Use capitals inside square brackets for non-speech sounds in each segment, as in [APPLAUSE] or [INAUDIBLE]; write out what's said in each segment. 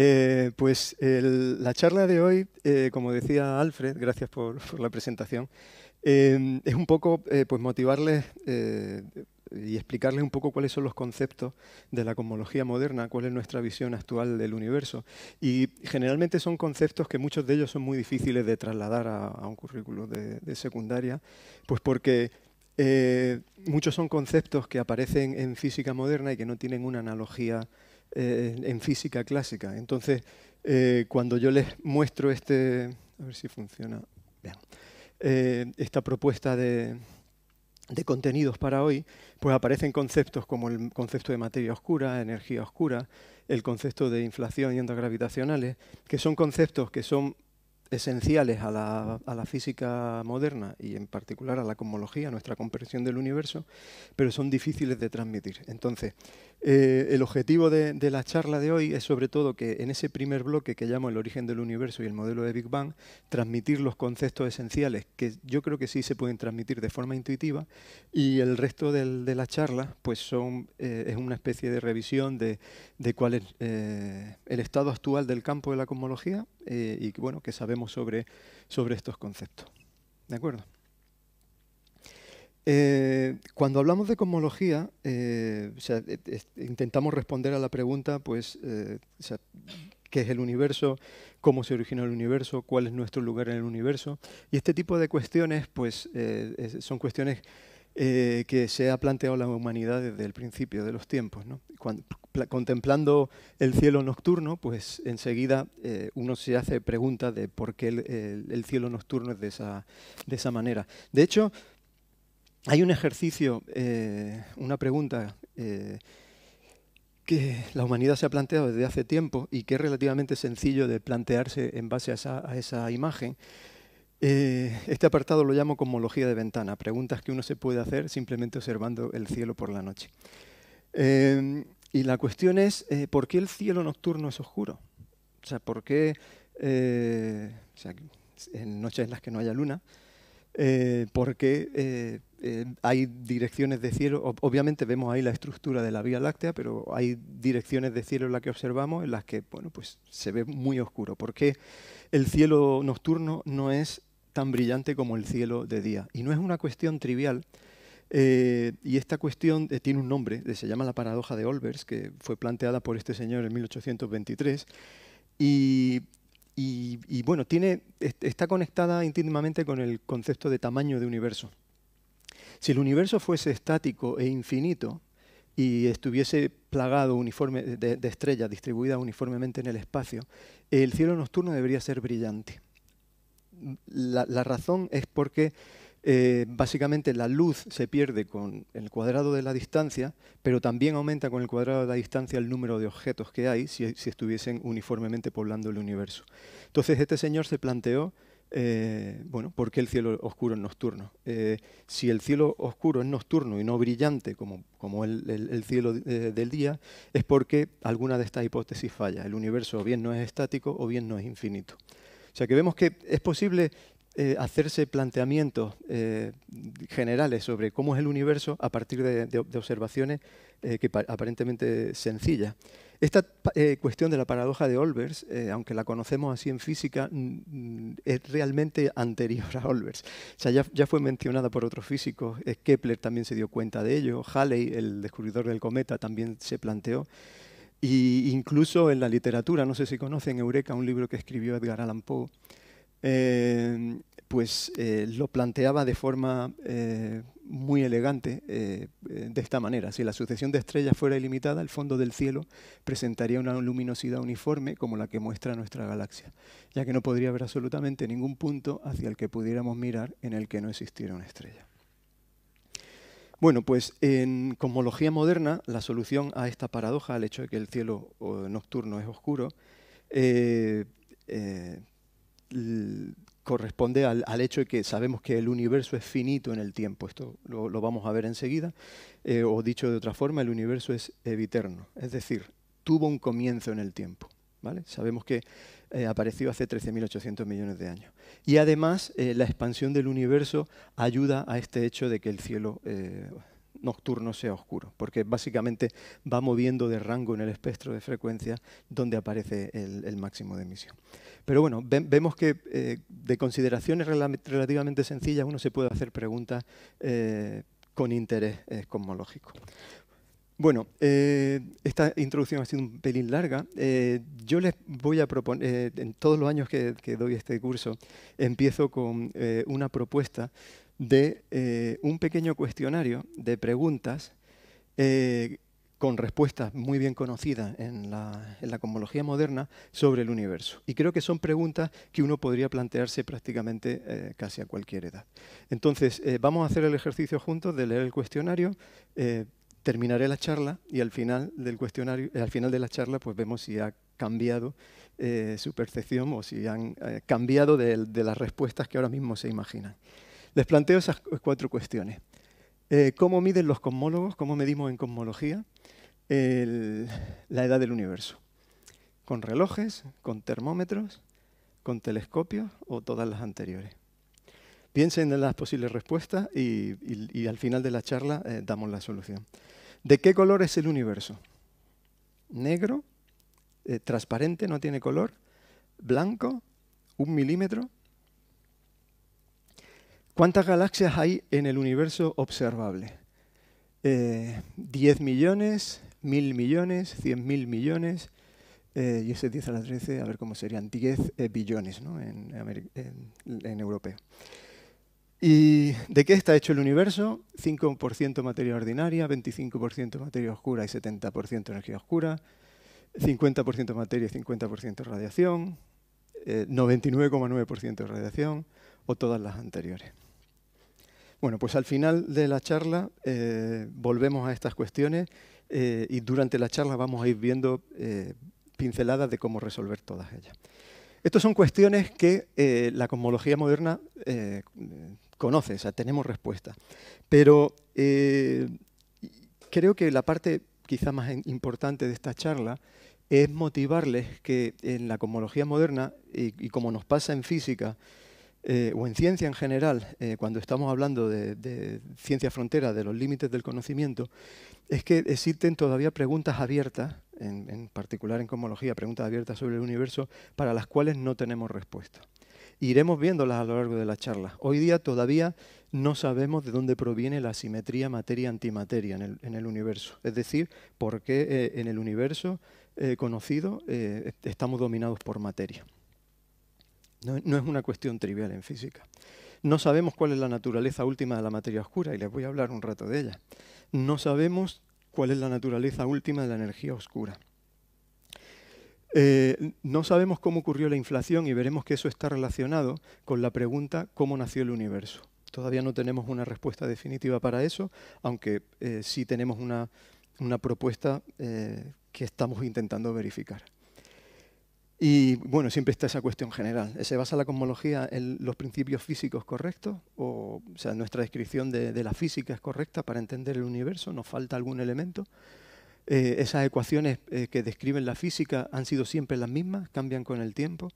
Eh, pues la charla de hoy, eh, como decía Alfred, gracias por, [LAUGHS] la presentación, em, es un poco eh, pues motivarles y explicarles un poco cuáles son los conceptos de la cosmología moderna, cuál es nuestra visión actual del universo. Y generalmente son conceptos que muchos de ellos son muy difíciles de trasladar a, un currículo de, de secundaria, pues porque muchos son conceptos que aparecen en física moderna y que no tienen una analogía eh, en física clásica. Entonces, eh, cuando yo les muestro este, a ver si funciona, eh, esta propuesta de, contenidos para hoy, pues aparecen conceptos como el concepto de materia oscura, energía oscura, el concepto de inflación y ondas gravitacionales, que son conceptos que son esenciales a la, a la, física moderna y en particular a la cosmología, a nuestra comprensión del universo, pero son difíciles de transmitir. Entonces, eh, el objetivo de, la charla de hoy es sobre todo que en ese primer bloque que llamo el origen del universo y el modelo de Big Bang, transmitir los conceptos esenciales que yo creo que sí se pueden transmitir de forma intuitiva y el resto de la charla pues son, eh, es una especie de revisión de, cuál es eh, el estado actual del campo de la cosmología y bueno, que sabemos sobre, sobre estos conceptos. ¿De acuerdo? Eh, cuando hablamos de cosmología, eh, e, e, intentamos responder a la pregunta, pues, eh, ¿qué es el universo? ¿Cómo se originó el universo? ¿Cuál es nuestro lugar en el universo? Y este tipo de cuestiones, pues, son cuestiones que se ha planteado la humanidad desde el principio de los tiempos. contemplando el cielo nocturno, pues enseguida uno se hace pregunta de por qué el, cielo nocturno es de esa, de esa manera. De hecho, hay un ejercicio, eh, una pregunta eh, que la humanidad se ha planteado desde hace tiempo y que es relativamente sencillo de plantearse en base a esa, imagen. Eh, este apartado lo llamo cosmología de ventana, preguntas que uno se puede hacer simplemente observando el cielo por la noche. y la cuestión es, ¿por qué el cielo nocturno es oscuro? O sea, ¿por qué en noches en las que no haya luna? por qué hay direcciones de cielo, obviamente vemos ahí la estructura de la Vía Láctea, pero hay direcciones de cielo en las que observamos en las que bueno, pues se ve muy oscuro. porque el cielo nocturno no es tan brillante como el cielo de día? Y no es una cuestión trivial. Eh, y esta cuestión eh, tiene un nombre, se llama la paradoja de Olbers, que fue planteada por este señor en 1823. Y, y bueno, tiene, está conectada íntimamente con el concepto de tamaño de universo. Si el universo fuese estático e infinito y estuviese plagado uniforme de, estrellas distribuidas uniformemente en el espacio, el cielo nocturno debería ser brillante. La, razón es porque eh, básicamente la luz se pierde con el cuadrado de la distancia, pero también aumenta con el cuadrado de la distancia el número de objetos que hay si, si estuviesen uniformemente poblando el universo. Entonces este señor se planteó eh, bueno, ¿por qué el cielo oscuro es nocturno? Eh, si el cielo oscuro es nocturno y no brillante como, el, cielo eh, del día, es porque alguna de estas hipótesis falla. El universo o bien no es estático o bien no es infinito. O sea que vemos que es posible hacerse planteamientos generales sobre cómo es el universo a partir de, observaciones que aparentemente sencillas. Esta eh, cuestión de la paradoja de Olbers, eh, aunque la conocemos así en física, es realmente anterior a Olbers. ya, fue mencionada por otros físicos, eh, Kepler también se dio cuenta de ello, Halley, el descubridor del cometa, también se planteó. e incluso en la literatura, no sé si conocen Eureka, un libro que escribió Edgar Allan Poe, pues lo planteaba de forma muy elegante eh, de esta manera. Si la sucesión de estrellas fuera ilimitada, el fondo del cielo presentaría una luminosidad uniforme como la que muestra nuestra galaxia, ya que no podría haber absolutamente ningún punto hacia el que pudiéramos mirar en el que no existiera una estrella. Bueno, pues en cosmología moderna, la solución a esta paradoja, al hecho de que el cielo eh, nocturno es oscuro, eh, corresponde al, hecho de que sabemos que el universo es finito en el tiempo, esto lo, vamos a ver enseguida, eh, o dicho de otra forma, el universo es eterno, es decir, tuvo un comienzo en el tiempo. ¿Vale? Sabemos que eh, apareció hace 13.800 millones de años. Y además, eh, la expansión del universo ayuda a este hecho de que el cielo nocturno sea oscuro, porque básicamente va moviendo de rango en el espectro de frecuencia donde aparece el, máximo de emisión. Pero bueno, vemos que eh, de consideraciones relativamente sencillas uno se puede hacer preguntas eh, con interés eh, cosmológico. Bueno, esta introducción ha sido un pelín larga. yo les voy a proponer, en todos los años que doy este curso, empiezo con una propuesta de eh, un pequeño cuestionario de preguntas eh, con respuestas muy bien conocidas en la, cosmología moderna sobre el universo. Y creo que son preguntas que uno podría plantearse prácticamente eh, casi a cualquier edad. Entonces, vamos a hacer el ejercicio juntos de leer el cuestionario. terminaré la charla y al final del cuestionario, al final de la charla, pues vemos si ha cambiado su percepción o si han cambiado de las respuestas que ahora mismo se imaginan. Les planteo esas cuatro cuestiones. Eh, ¿Cómo miden los cosmólogos? ¿Cómo medimos en cosmología la edad del universo? ¿Con relojes? ¿Con termómetros? ¿Con telescopios? ¿O todas las anteriores? Piensen en las posibles respuestas y, al final de la charla eh, damos la solución. ¿De qué color es el universo? ¿Negro? Eh, ¿Transparente? ¿No tiene color? ¿Blanco? ¿Un milímetro? ¿Cuántas galaxias hay en el universo observable? 10 eh, millones, 1000 millones, 100.000 millones, eh, y ese 10 a la 13, a ver cómo serían, 10 eh, billones en, en, europeo. ¿Y de qué está hecho el universo? 5% materia ordinaria, 25% materia oscura y 70% energía oscura, 50% materia y 50% radiación, 99,9% radiación o todas las anteriores. Bueno, pues al final de la charla eh, volvemos a estas cuestiones eh, y durante la charla vamos a ir viendo eh, pinceladas de cómo resolver todas ellas. Estas son cuestiones que la cosmología moderna conoce, o sea, tenemos respuesta. Pero creo que la parte quizá más importante de esta charla es motivarles que en la cosmología moderna, y como nos pasa en física, eh, o en ciencia en general, eh, cuando estamos hablando de, ciencia frontera, de los límites del conocimiento, es que existen todavía preguntas abiertas, en, particular en cosmología, preguntas abiertas sobre el universo, para las cuales no tenemos respuesta. Iremos viéndolas a lo largo de la charla. Hoy día todavía no sabemos de dónde proviene la simetría materia-antimateria en el, universo. Es decir, por qué eh, en el universo conocido estamos dominados por materia. No, es una cuestión trivial en física. No sabemos cuál es la naturaleza última de la materia oscura, y les voy a hablar un rato de ella. No sabemos cuál es la naturaleza última de la energía oscura. Eh, no sabemos cómo ocurrió la inflación y veremos que eso está relacionado con la pregunta cómo nació el universo. Todavía no tenemos una respuesta definitiva para eso, aunque eh, sí tenemos una, propuesta eh, que estamos intentando verificar. Y bueno, siempre está esa cuestión general. ¿Se basa la cosmología en los principios físicos correctos? O, sea, nuestra descripción de, la física es correcta para entender el universo, nos falta algún elemento. Eh, esas ecuaciones eh, que describen la física han sido siempre las mismas, cambian con el tiempo.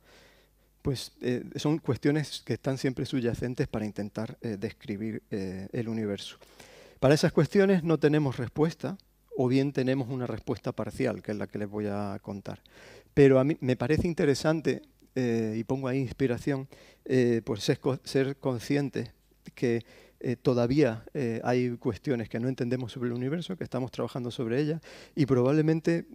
Pues eh, son cuestiones que están siempre subyacentes para intentar describir el universo. Para esas cuestiones no tenemos respuesta, o bien tenemos una respuesta parcial, que es la que les voy a contar. Pero a mí me parece interesante, eh, y pongo ahí inspiración, eh, por ser, consciente que eh, todavía hay cuestiones que no entendemos sobre el universo, que estamos trabajando sobre ellas, y probablemente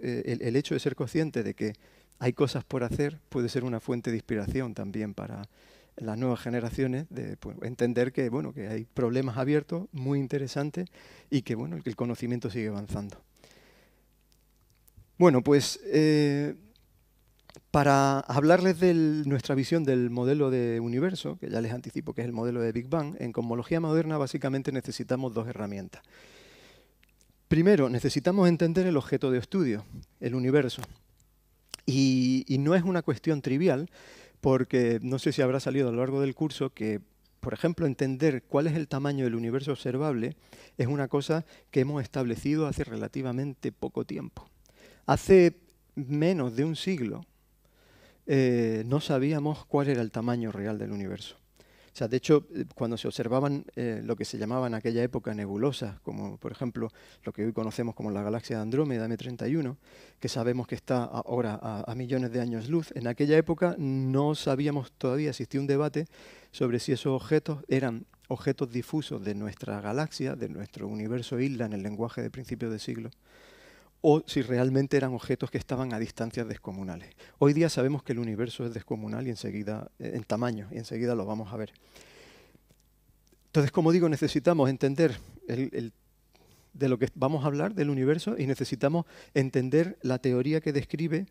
el, hecho de ser consciente de que hay cosas por hacer puede ser una fuente de inspiración también para las nuevas generaciones, de pues, entender que, que hay problemas abiertos muy interesantes y que bueno, que el conocimiento sigue avanzando. Bueno, pues eh, para hablarles de nuestra visión del modelo de universo, que ya les anticipo que es el modelo de Big Bang, en cosmología moderna básicamente necesitamos dos herramientas. Primero, necesitamos entender el objeto de estudio, el universo. y no es una cuestión trivial, porque no sé si habrá salido a lo largo del curso que por ejemplo, entender cuál es el tamaño del universo observable es una cosa que hemos establecido hace relativamente poco tiempo. Hace menos de un siglo eh, no sabíamos cuál era el tamaño real del universo. sea, de hecho, eh, cuando se observaban eh, lo que se llamaba en aquella época nebulosas, como por ejemplo lo que hoy conocemos como la galaxia de Andrómeda M31, que sabemos que está ahora a, millones de años luz, en aquella época no sabíamos todavía, existía un debate sobre si esos objetos eran objetos difusos de nuestra galaxia, de nuestro universo isla en el lenguaje de principios de siglo, o si realmente eran objetos que estaban a distancias descomunales. Hoy día sabemos que el universo es descomunal y enseguida, eh, en tamaño, y enseguida lo vamos a ver. Entonces, como digo, necesitamos entender de lo que vamos a hablar del universo y necesitamos entender la teoría que describe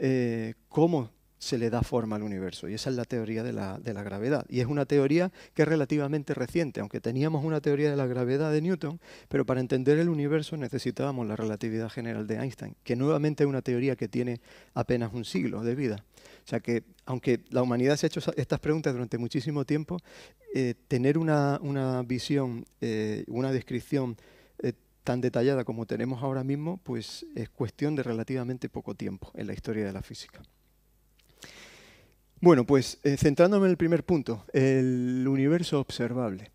eh, cómo se le da forma al universo. Y esa es la teoría de la, gravedad. Y es una teoría que es relativamente reciente, aunque teníamos una teoría de la gravedad de Newton, pero para entender el universo necesitábamos la relatividad general de Einstein, que nuevamente es una teoría que tiene apenas un siglo de vida. O sea que, aunque la humanidad se ha hecho estas preguntas durante muchísimo tiempo, eh, tener una, visión, eh, una descripción eh, tan detallada como tenemos ahora mismo, pues es cuestión de relativamente poco tiempo en la historia de la física. Bueno, pues eh, centrándome en el primer punto, el universo observable.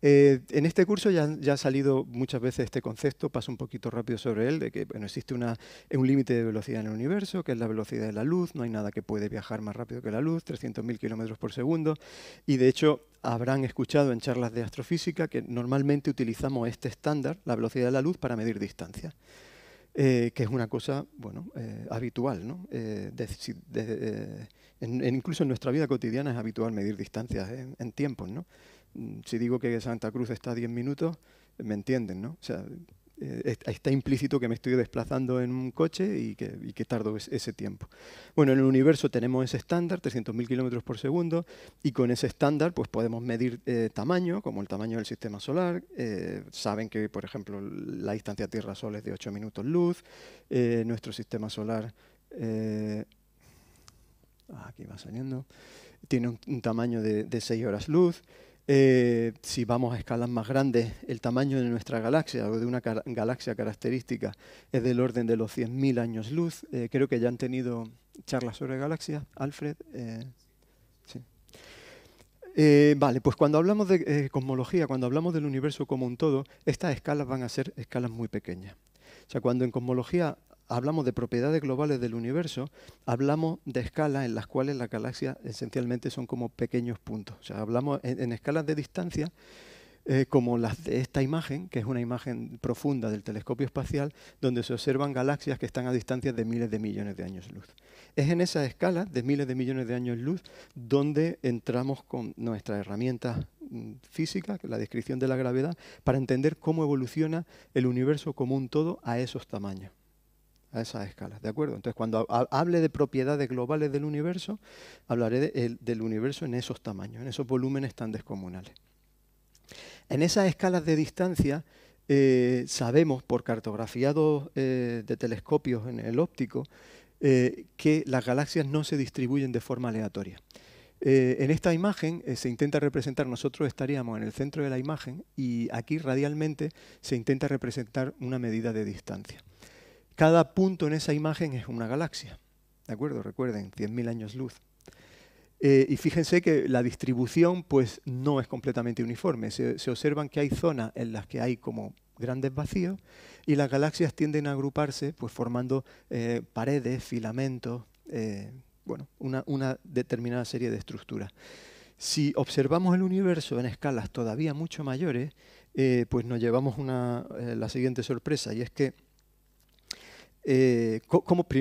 Eh, en este curso ya, ha salido muchas veces este concepto, paso un poquito rápido sobre él, de que existe una, un límite de velocidad en el universo, que es la velocidad de la luz, no hay nada que puede viajar más rápido que la luz, 300.000 kilómetros por segundo, y de hecho habrán escuchado en charlas de astrofísica que normalmente utilizamos este estándar, la velocidad de la luz, para medir distancia. Eh, que es una cosa bueno, habitual. ¿no? incluso en nuestra vida cotidiana es habitual medir distancias en, tiempos, ¿no? Mm, si digo que Santa Cruz está a 10 minutos, me entienden, ¿no? O sea, eh, está implícito que me estoy desplazando en un coche y que, tardo ese tiempo. Bueno, en el universo tenemos ese estándar, 300.000 kilómetros por segundo, y con ese estándar pues podemos medir eh, tamaño, como el tamaño del sistema solar. Eh, saben que, por ejemplo, la distancia Tierra-Sol es de 8 minutos luz. nuestro sistema solar aquí va saliendo, tiene un, tamaño de, 6 horas luz. Eh, si vamos a escalas más grandes, el tamaño de nuestra galaxia o de una galaxia característica es del orden de los 100.000 años luz. Eh, creo que ya han tenido charlas sobre galaxias, Alfred. Eh, vale, pues cuando hablamos de cosmología, cuando hablamos del universo como un todo, estas escalas van a ser escalas muy pequeñas. O sea, cuando en cosmología hablamos de propiedades globales del universo, hablamos de escalas en las cuales las galaxias esencialmente son como pequeños puntos. O sea, hablamos en, escalas de distancia eh, como las de esta imagen, que es una imagen profunda del telescopio espacial, donde se observan galaxias que están a distancias de miles de millones de años luz. Es en esa escala de miles de millones de años luz donde entramos con nuestras herramientas mm, física, la descripción de la gravedad, para entender cómo evoluciona el universo como un todo a esos tamaños a esas escalas, ¿de acuerdo? Entonces, cuando hable de propiedades globales del universo, hablaré del universo en esos tamaños, en esos volúmenes tan descomunales. En esas escalas de distancia, eh, sabemos por cartografiados eh, de telescopios en el óptico eh, que las galaxias no se distribuyen de forma aleatoria. en esta imagen se intenta representar, nosotros estaríamos en el centro de la imagen y aquí radialmente se intenta representar una medida de distancia. Cada punto en esa imagen es una galaxia. ¿De acuerdo? Recuerden, 100.000 años luz. Eh, y fíjense que la distribución pues, no es completamente uniforme. Se, observan que hay zonas en las que hay como grandes vacíos y las galaxias tienden a agruparse pues, formando eh, paredes, filamentos, eh, bueno, una, determinada serie de estructuras. Si observamos el universo en escalas todavía mucho mayores, pues nos llevamos la siguiente sorpresa, y es que eh,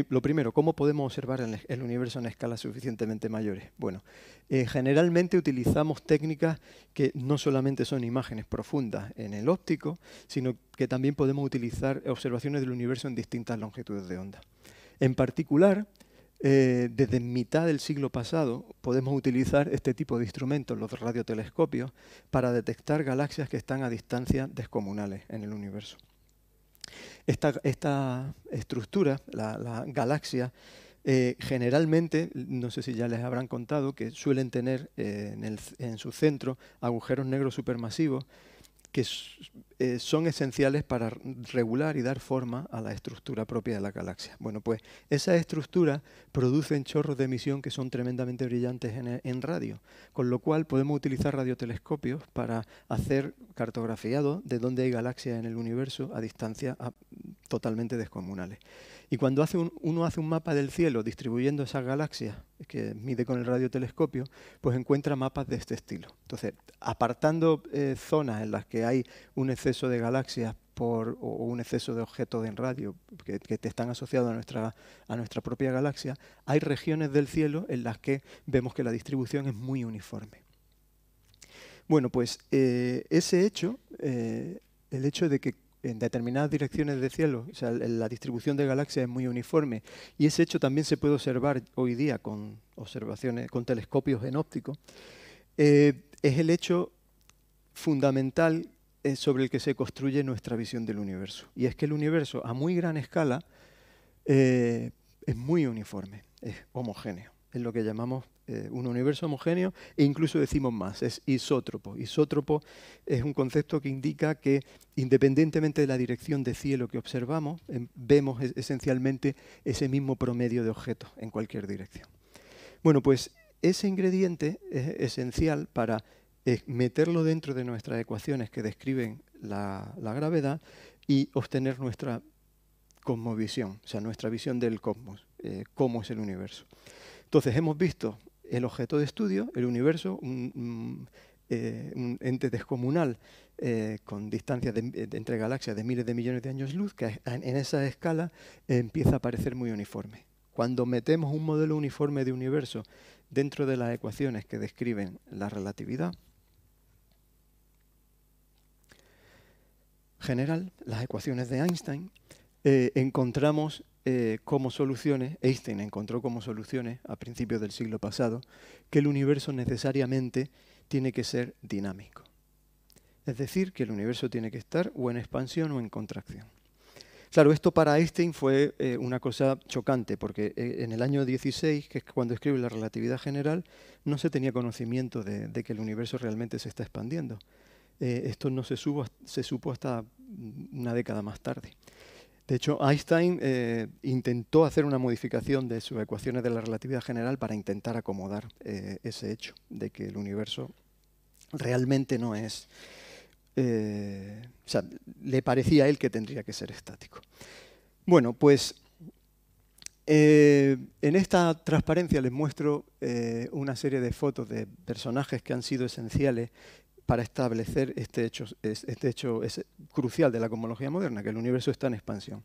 lo primero, ¿cómo podemos observar el universo en escalas suficientemente mayores? Bueno, eh, generalmente utilizamos técnicas que no solamente son imágenes profundas en el óptico, sino que también podemos utilizar observaciones del universo en distintas longitudes de onda. En particular, eh, desde mitad del siglo pasado podemos utilizar este tipo de instrumentos, los radiotelescopios, para detectar galaxias que están a distancias descomunales en el universo. Esta, estructura, la, galaxia, eh, generalmente, no sé si ya les habrán contado, que suelen tener eh, en, el, en, su centro agujeros negros supermasivos que eh, son esenciales para regular y dar forma a la estructura propia de la galaxia. Bueno, pues esa estructura producen chorros de emisión que son tremendamente brillantes eh, en, radio, con lo cual podemos utilizar radiotelescopios para hacer cartografiado de dónde hay galaxias en el universo a distancias ah, totalmente descomunales. Y cuando hace uno hace un mapa del cielo distribuyendo esas galaxias, que mide con el radiotelescopio, pues encuentra mapas de este estilo. Entonces, apartando eh, zonas en las que hay un exceso de galaxias por, o un exceso de objetos en radio que, te están asociados a nuestra, a nuestra propia galaxia, hay regiones del cielo en las que vemos que la distribución es muy uniforme. Bueno, pues eh, ese hecho, eh, el hecho de que en determinadas direcciones del cielo, la distribución de galaxias es muy uniforme y ese hecho también se puede observar hoy día con observaciones, con telescopios en óptico, eh, es el hecho fundamental eh, sobre el que se construye nuestra visión del universo. Y es que el universo a muy gran escala eh, es muy uniforme, es homogéneo, es lo que llamamos eh, un universo homogéneo e incluso decimos más, es isótropo. Isótropo es un concepto que indica que independientemente de la dirección de cielo que observamos, em, vemos esencialmente ese mismo promedio de objetos en cualquier dirección. Bueno, pues ese ingrediente es esencial para eh, meterlo dentro de nuestras ecuaciones que describen la, la gravedad y obtener nuestra cosmovisión, o sea, nuestra visión del cosmos, eh, cómo es el universo. Entonces hemos visto el objeto de estudio, el universo, un, eh, ente descomunal eh, con distancias entre galaxias de miles de millones de años luz, que en, esa escala eh, empieza a parecer muy uniforme. Cuando metemos un modelo uniforme de universo dentro de las ecuaciones que describen la relatividad general, las ecuaciones de Einstein, eh, encontramos eh, como soluciones, Einstein encontró como soluciones a principios del siglo pasado, que el universo necesariamente tiene que ser dinámico. Es decir, que el universo tiene que estar o en expansión o en contracción. Claro, esto para Einstein fue eh, una cosa chocante, porque en el año 16, que es cuando escribe la relatividad general, no se tenía conocimiento de, que el universo realmente se está expandiendo. esto no se supo hasta una década más tarde. De hecho, Einstein eh, intentó hacer una modificación de sus ecuaciones de la relatividad general para intentar acomodar eh, ese hecho de que el universo realmente no es... Eh, o sea, le parecía a él que tendría que ser estático. Bueno, pues en esta transparencia les muestro una serie de fotos de personajes que han sido esenciales para establecer este hecho, este hecho es crucial de la cosmología moderna, que el universo está en expansión.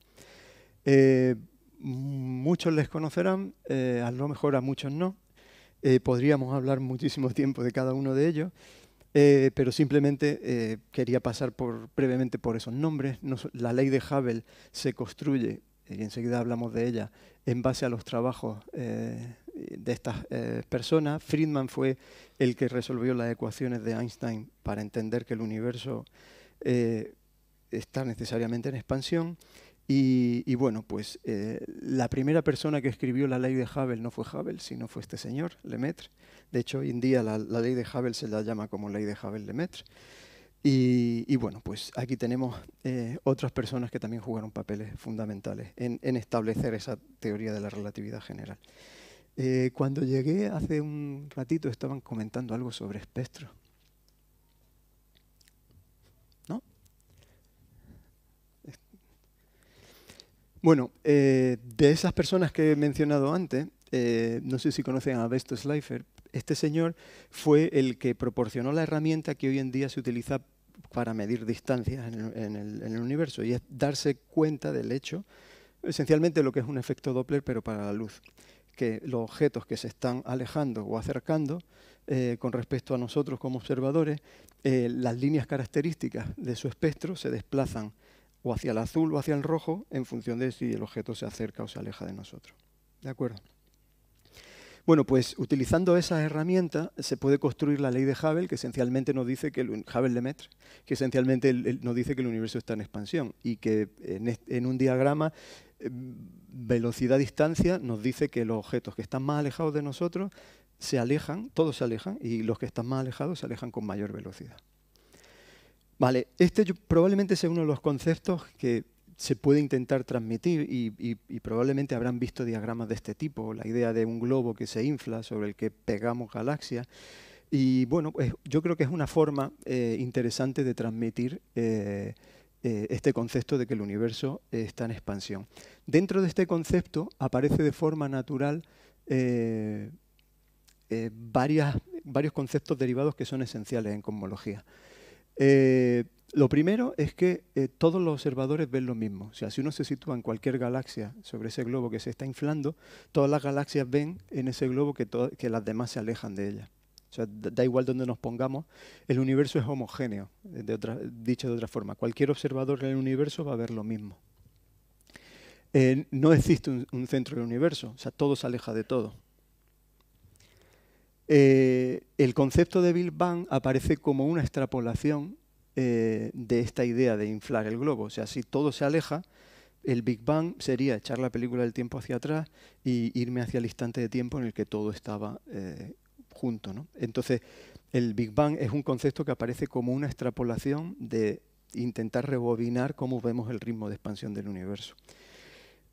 Eh, muchos les conocerán, eh, a lo mejor a muchos no. Eh, podríamos hablar muchísimo tiempo de cada uno de ellos, pero simplemente quería pasar por, brevemente por esos nombres. la ley de Hubble se construye, y enseguida hablamos de ella, en base a los trabajos eh, de estas eh, personas. Friedman fue el que resolvió las ecuaciones de Einstein para entender que el universo eh, está necesariamente en expansión. Y, bueno, pues la primera persona que escribió la ley de Hubble no fue Hubble, sino fue este señor, Lemaitre. De hecho, hoy en día la, ley de Hubble se la llama como ley de Hubble-Lemaitre. Y, bueno, pues aquí tenemos eh, otras personas que también jugaron papeles fundamentales en, establecer esa teoría de la relatividad general. Eh, cuando llegué hace un ratito estaban comentando algo sobre espectro. ¿No? Bueno, eh, de esas personas que he mencionado antes, no sé si conocen a Besto Slifer, este señor fue el que proporcionó la herramienta que hoy en día se utiliza para medir distancias en el, universo y es darse cuenta del hecho, esencialmente lo que es un efecto Doppler, pero para la luz, que los objetos que se están alejando o acercando eh, con respecto a nosotros como observadores, eh, las líneas características de su espectro se desplazan o hacia el azul o hacia el rojo en función de si el objeto se acerca o se aleja de nosotros. ¿De acuerdo? Bueno, pues utilizando esa herramienta se puede construir la ley de Hubble, que esencialmente nos dice que el que esencialmente nos dice que el universo está en expansión y que en, un diagrama em, velocidad-distancia nos dice que los objetos que están más alejados de nosotros se alejan, todos se alejan, y los que están más alejados se alejan con mayor velocidad. Vale, este probablemente sea uno de los conceptos que se puede intentar transmitir y, probablemente habrán visto diagramas de este tipo, la idea de un globo que se infla sobre el que pegamos galaxias. Y bueno, pues yo creo que es una forma eh, interesante de transmitir eh, eh, este concepto de que el universo está en expansión. Dentro de este concepto aparece de forma natural varias, varios conceptos derivados que son esenciales en cosmología. Lo primero es que eh, todos los observadores ven lo mismo. O sea, si uno se sitúa en cualquier galaxia sobre ese globo que se está inflando, todas las galaxias ven en ese globo que, las demás se alejan de ella. O sea, da igual donde nos pongamos, el universo es homogéneo, eh, de otra, dicho de otra forma. Cualquier observador en el universo va a ver lo mismo. Eh, no existe un, centro del universo, o sea, todo se aleja de todo. el concepto de Big Bang aparece como una extrapolación eh, de esta idea de inflar el globo. O sea, si todo se aleja, el Big Bang sería echar la película del tiempo hacia atrás y irme hacia el instante de tiempo en el que todo estaba eh, junto. ¿no? Entonces, el Big Bang es un concepto que aparece como una extrapolación de intentar rebobinar cómo vemos el ritmo de expansión del universo.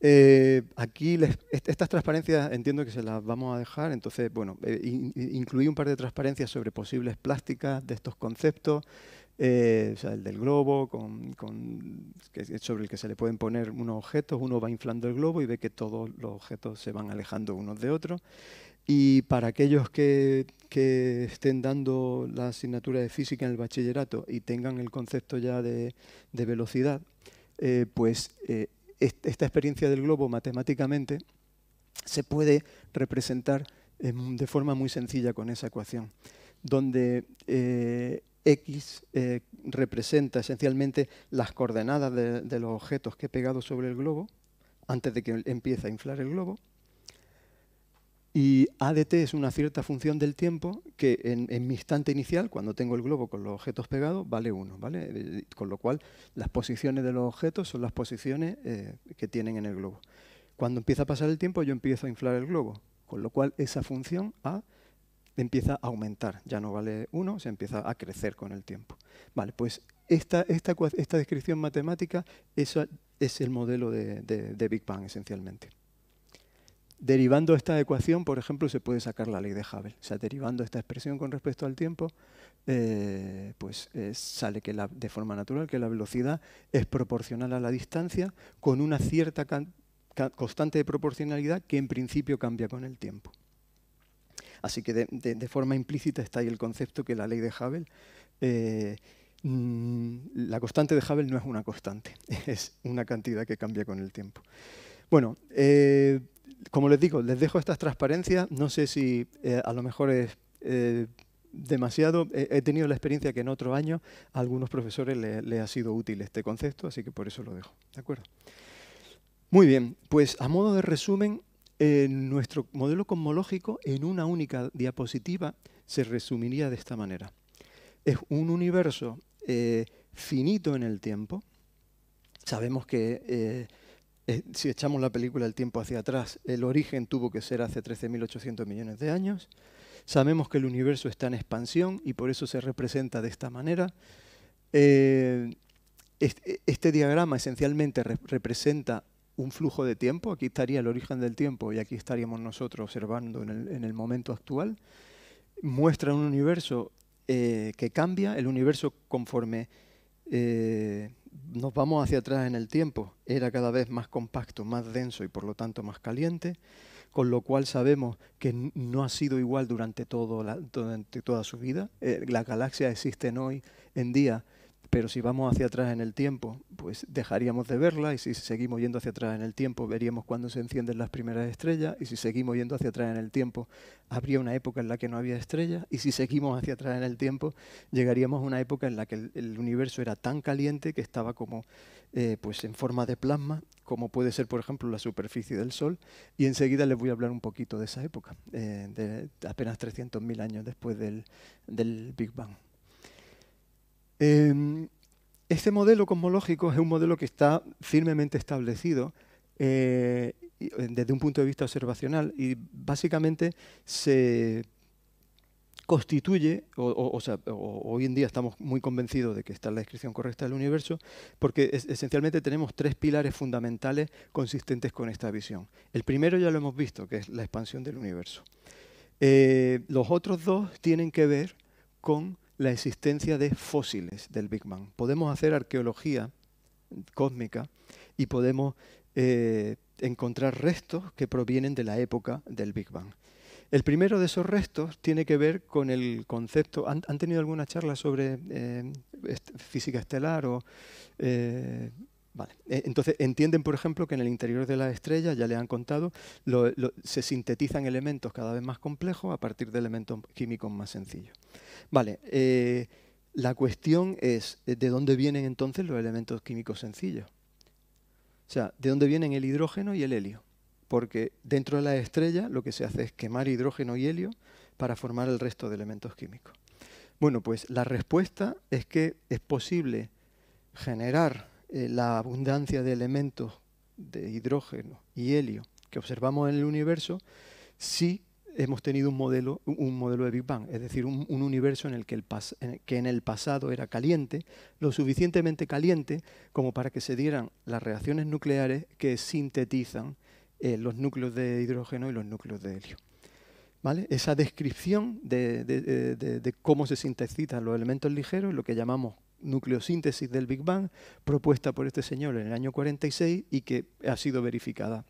Eh, aquí estas transparencias entiendo que se las vamos a dejar, entonces, bueno, incluí un par de transparencias sobre posibles plásticas de estos conceptos. Eh, sea, el del globo, con, sobre el que se le pueden poner unos objetos. Uno va inflando el globo y ve que todos los objetos se van alejando unos de otros. Y para aquellos que, estén dando la asignatura de física en el bachillerato y tengan el concepto ya de, velocidad, eh, pues eh, esta experiencia del globo matemáticamente se puede representar de forma muy sencilla con esa ecuación, donde X eh, representa esencialmente las coordenadas de, los objetos que he pegado sobre el globo, antes de que empiece a inflar el globo. Y ADT es una cierta función del tiempo que en, mi instante inicial, cuando tengo el globo con los objetos pegados, vale 1. ¿vale? Eh, con lo cual, las posiciones de los objetos son las posiciones eh, que tienen en el globo. Cuando empieza a pasar el tiempo, yo empiezo a inflar el globo. Con lo cual, esa función A empieza a aumentar, ya no vale 1, se empieza a crecer con el tiempo. Vale, pues esta, descripción matemática es el modelo de, Big Bang esencialmente. Derivando esta ecuación, por ejemplo, se puede sacar la ley de Hubble. O sea, derivando esta expresión con respecto al tiempo, eh, pues eh, sale que la, de forma natural que la velocidad es proporcional a la distancia con una cierta constante de proporcionalidad que en principio cambia con el tiempo. Así que de, forma implícita está ahí el concepto que la ley de Hubble, eh, mm, la constante de Hubble no es una constante, [LAUGHS] es una cantidad que cambia con el tiempo. Bueno, eh, como les digo, les dejo estas transparencias, no sé si eh, a lo mejor es demasiado. He tenido la experiencia que en otro año a algunos profesores les le ha sido útil este concepto, así que por eso lo dejo. ¿De acuerdo? Muy bien, pues a modo de resumen, nuestro modelo cosmológico en una única diapositiva se resumiría de esta manera. Es un universo eh, finito en el tiempo. Sabemos que eh, eh, si echamos la película del tiempo hacia atrás, el origen tuvo que ser hace 13.800 millones de años. Sabemos que el universo está en expansión y por eso se representa de esta manera. Este, este, diagrama esencialmente representa un flujo de tiempo, aquí estaría el origen del tiempo y aquí estaríamos nosotros observando en el, momento actual, muestra un universo eh, que cambia, el universo conforme eh, nos vamos hacia atrás en el tiempo, era cada vez más compacto, más denso y por lo tanto más caliente, con lo cual sabemos que no ha sido igual durante, todo toda su vida. Eh, la las galaxias existen hoy en día pero si vamos hacia atrás en el tiempo, pues dejaríamos de verla y si seguimos yendo hacia atrás en el tiempo, veríamos cuando se encienden las primeras estrellas y si seguimos yendo hacia atrás en el tiempo, habría una época en la que no había estrellas y si seguimos hacia atrás en el tiempo, llegaríamos a una época en la que el, universo era tan caliente que estaba como eh, pues en forma de plasma, como puede ser por ejemplo la superficie del Sol y enseguida les voy a hablar un poquito de esa época, eh, de apenas 300.000 años después del Big Bang. Em, este modelo cosmológico es un modelo que está firmemente establecido eh, eh, desde un punto de vista observacional y básicamente se constituye, o, sea, hoy en día estamos muy convencidos de que está en la descripción correcta del universo, porque esencialmente tenemos tres pilares fundamentales consistentes con esta visión. El primero ya lo hemos visto, que es la expansión del universo. Eh, los otros dos tienen que ver con la existencia de fósiles del Big Bang. Podemos hacer arqueología cósmica y podemos eh, encontrar restos que provienen de la época del Big Bang. El primero de esos restos tiene que ver con el concepto. ¿Han, tenido alguna charla sobre eh, física estelar o eh, eh, entonces, entienden, por ejemplo, que en el interior de la estrella, ya le han contado, se sintetizan elementos cada vez más complejos a partir de elementos químicos más sencillos. Vale, eh, la cuestión es, eh, ¿de dónde vienen entonces los elementos químicos sencillos? O sea, ¿de dónde vienen el hidrógeno y el helio? Porque dentro de la estrella lo que se hace es quemar hidrógeno y helio para formar el resto de elementos químicos. Bueno, pues la respuesta es que es posible generar eh, la abundancia de elementos de hidrógeno y helio que observamos en el universo, sí hemos tenido un modelo, un modelo de Big Bang, es decir, un, universo en el, que, en el que en el pasado era caliente, lo suficientemente caliente como para que se dieran las reacciones nucleares que sintetizan eh, los núcleos de hidrógeno y los núcleos de helio. ¿Vale? Esa descripción de, cómo se sintetizan los elementos ligeros, lo que llamamos nucleosíntesis del Big Bang propuesta por este señor en el año 46 y que ha sido verificada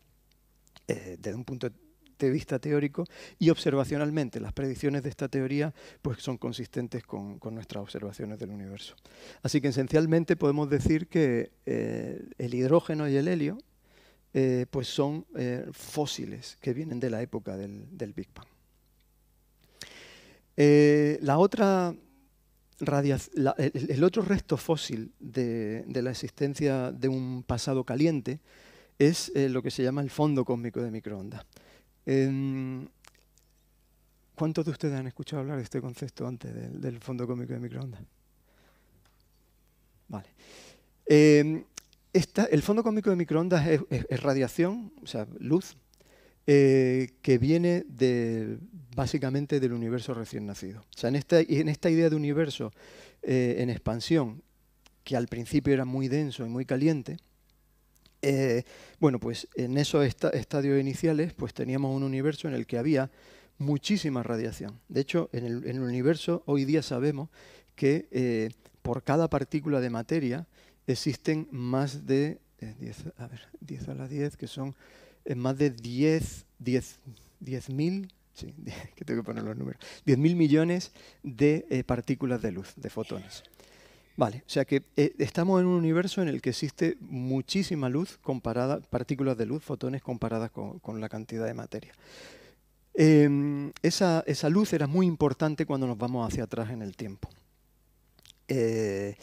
eh, desde un punto de vista teórico y observacionalmente. Las predicciones de esta teoría pues, son consistentes con, nuestras observaciones del universo. Así que esencialmente podemos decir que eh, el hidrógeno y el helio eh, pues son fósiles que vienen de la época del, del Big Bang. la otra el, otro resto fósil de, la existencia de un pasado caliente es eh, lo que se llama el fondo cósmico de microondas. Em, ¿Cuántos de ustedes han escuchado hablar de este concepto antes del, fondo cósmico de microondas? Vale. Em, el fondo cósmico de microondas es radiación, o sea, luz, eh, que viene de, básicamente del universo recién nacido. O sea, en esta, en esta idea de universo eh, en expansión, que al principio era muy denso y muy caliente, eh, bueno, pues en esos estadios iniciales pues teníamos un universo en el que había muchísima radiación. De hecho, en el, universo hoy día sabemos que por cada partícula de materia existen más de 10 a, 10 a la 10, que son en más de 10, 10, sí, [LAUGHS] que tengo que poner los números, millones de eh, partículas de luz, de fotones. Vale, o sea que eh, estamos en un universo en el que existe muchísima luz comparada, partículas de luz, fotones comparadas con, la cantidad de materia. Em, esa, luz era muy importante cuando nos vamos hacia atrás en el tiempo. Eh,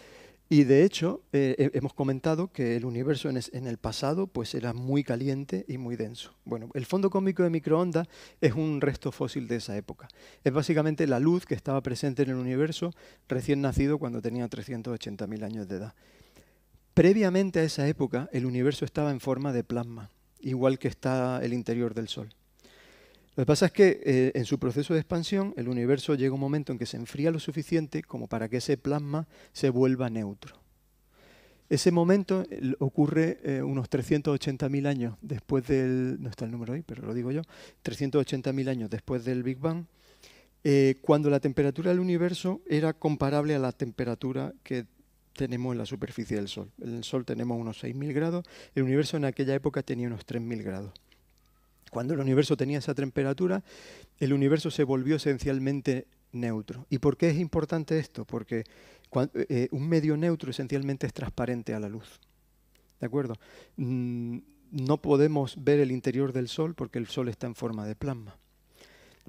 y de hecho, eh, hemos comentado que el universo en, el pasado pues era muy caliente y muy denso. Bueno, el fondo cósmico de microondas es un resto fósil de esa época. Es básicamente la luz que estaba presente en el universo recién nacido cuando tenía 380.000 años de edad. Previamente a esa época, el universo estaba en forma de plasma, igual que está el interior del Sol. Lo que pasa es que eh, en su proceso de expansión el universo llega un momento en que se enfría lo suficiente como para que ese plasma se vuelva neutro. Ese momento eh, ocurre eh, unos 380.000 años después del... No el número pero lo digo yo. años después del Big Bang, cuando la temperatura del universo era comparable a la temperatura que tenemos en la superficie del Sol. En el Sol tenemos unos 6.000 grados, el universo en aquella época tenía unos 3.000 grados. Cuando el universo tenía esa temperatura, el universo se volvió esencialmente neutro. ¿Y por qué es importante esto? Porque eh, un medio neutro esencialmente es transparente a la luz. ¿De acuerdo? Mm, no podemos ver el interior del Sol porque el Sol está en forma de plasma.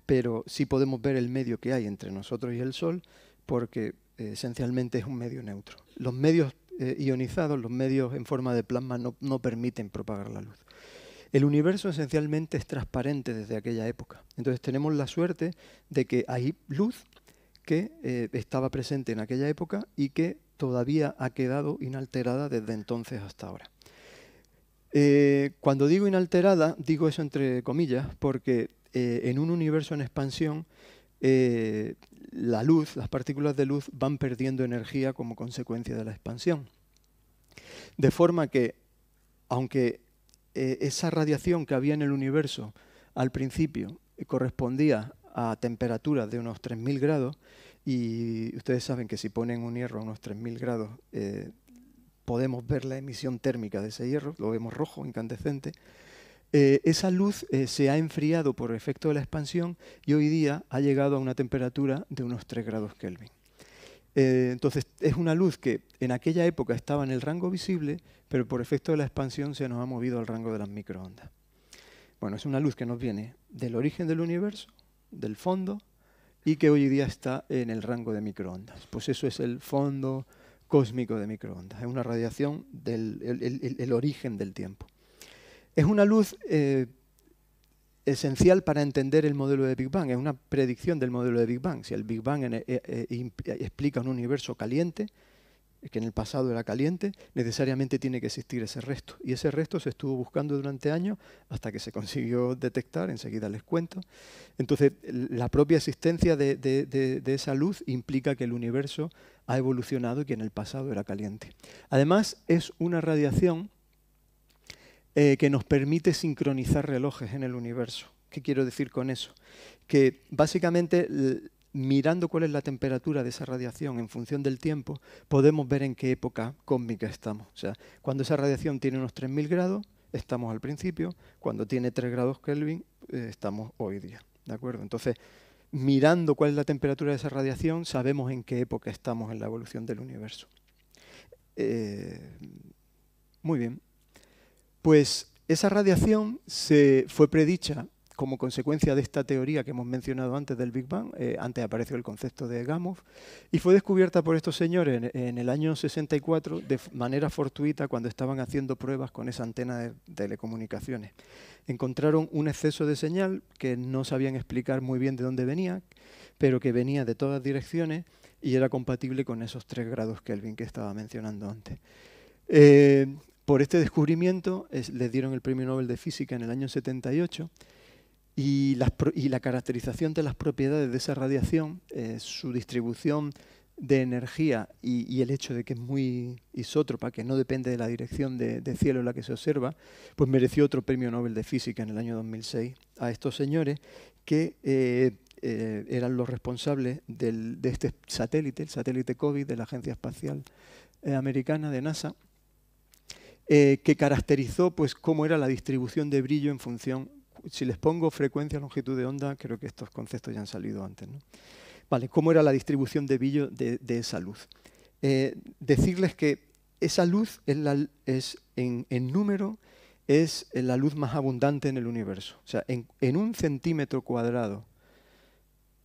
Pero sí podemos ver el medio que hay entre nosotros y el Sol porque eh, esencialmente es un medio neutro. Los medios eh, ionizados, los medios en forma de plasma no permiten propagar la luz. El universo esencialmente es transparente desde aquella época. Entonces tenemos la suerte de que hay luz que eh, estaba presente en aquella época y que todavía ha quedado inalterada desde entonces hasta ahora. Eh, cuando digo inalterada, digo eso entre comillas, porque eh, en un universo en expansión, la luz, las partículas de luz van perdiendo energía como consecuencia de la expansión. De forma que, aunque eh, esa radiación que había en el universo al principio correspondía a temperaturas de unos 3.000 grados y ustedes saben que si ponen un hierro a unos 3.000 grados eh, podemos ver la emisión térmica de ese hierro, lo vemos rojo, incandescente. Eh, esa luz se ha enfriado por efecto de la expansión y hoy día ha llegado a una temperatura de unos 3 grados Kelvin. Eh, entonces, es una luz que en aquella época estaba en el rango visible, pero por efecto de la expansión se nos ha movido al rango de las microondas. Bueno, es una luz que nos viene del origen del universo, del fondo, y que hoy día está en el rango de microondas. Pues eso es el fondo cósmico de microondas, es una radiación del origen del tiempo. Es una luz eh, esencial para entender el modelo de Big Bang, es una predicción del modelo de Big Bang. Si el Big Bang eh, eh, eh, explica un universo caliente, que en el pasado era caliente, necesariamente tiene que existir ese resto. Y ese resto se estuvo buscando durante años hasta que se consiguió detectar, enseguida les cuento. Entonces, la propia existencia de esa luz implica que el universo ha evolucionado y que en el pasado era caliente. Además, es una radiación eh, que nos permite sincronizar relojes en el universo. ¿Qué quiero decir con eso? Que básicamente mirando cuál es la temperatura de esa radiación en función del tiempo, podemos ver en qué época cósmica estamos. O sea, cuando esa radiación tiene unos 3.000 grados, estamos al principio, cuando tiene 3 grados Kelvin, eh, estamos hoy día. ¿De acuerdo? Entonces, mirando cuál es la temperatura de esa radiación, sabemos en qué época estamos en la evolución del universo. Eh, muy bien. Pues esa radiación se fue predicha como consecuencia de esta teoría que hemos mencionado antes del Big Bang, eh, antes apareció el concepto de Gamow, y fue descubierta por estos señores en, el año 64 de manera fortuita cuando estaban haciendo pruebas con esa antena de telecomunicaciones. Encontraron un exceso de señal que no sabían explicar muy bien de dónde venía, pero que venía de todas direcciones y era compatible con esos 3 grados Kelvin que estaba mencionando antes. Eh, por este descubrimiento les dieron el Premio Nobel de Física en el año 78 y, y la caracterización de las propiedades de esa radiación, eh, su distribución de energía y, el hecho de que es muy isótropa, que no depende de la dirección de, cielo en la que se observa, pues mereció otro premio Nobel de Física en el año 2006 a estos señores que eh, eh, eran los responsables de este satélite, el satélite COVID de la Agencia Espacial Americana de NASA, eh, que caracterizó pues, cómo era la distribución de brillo en función... Si les pongo frecuencia, longitud de onda, creo que estos conceptos ya han salido antes. ¿no? Vale, cómo era la distribución de brillo de, esa luz. Eh, decirles que esa luz es, en, número es la luz más abundante en el universo. O sea, en, en un centímetro cuadrado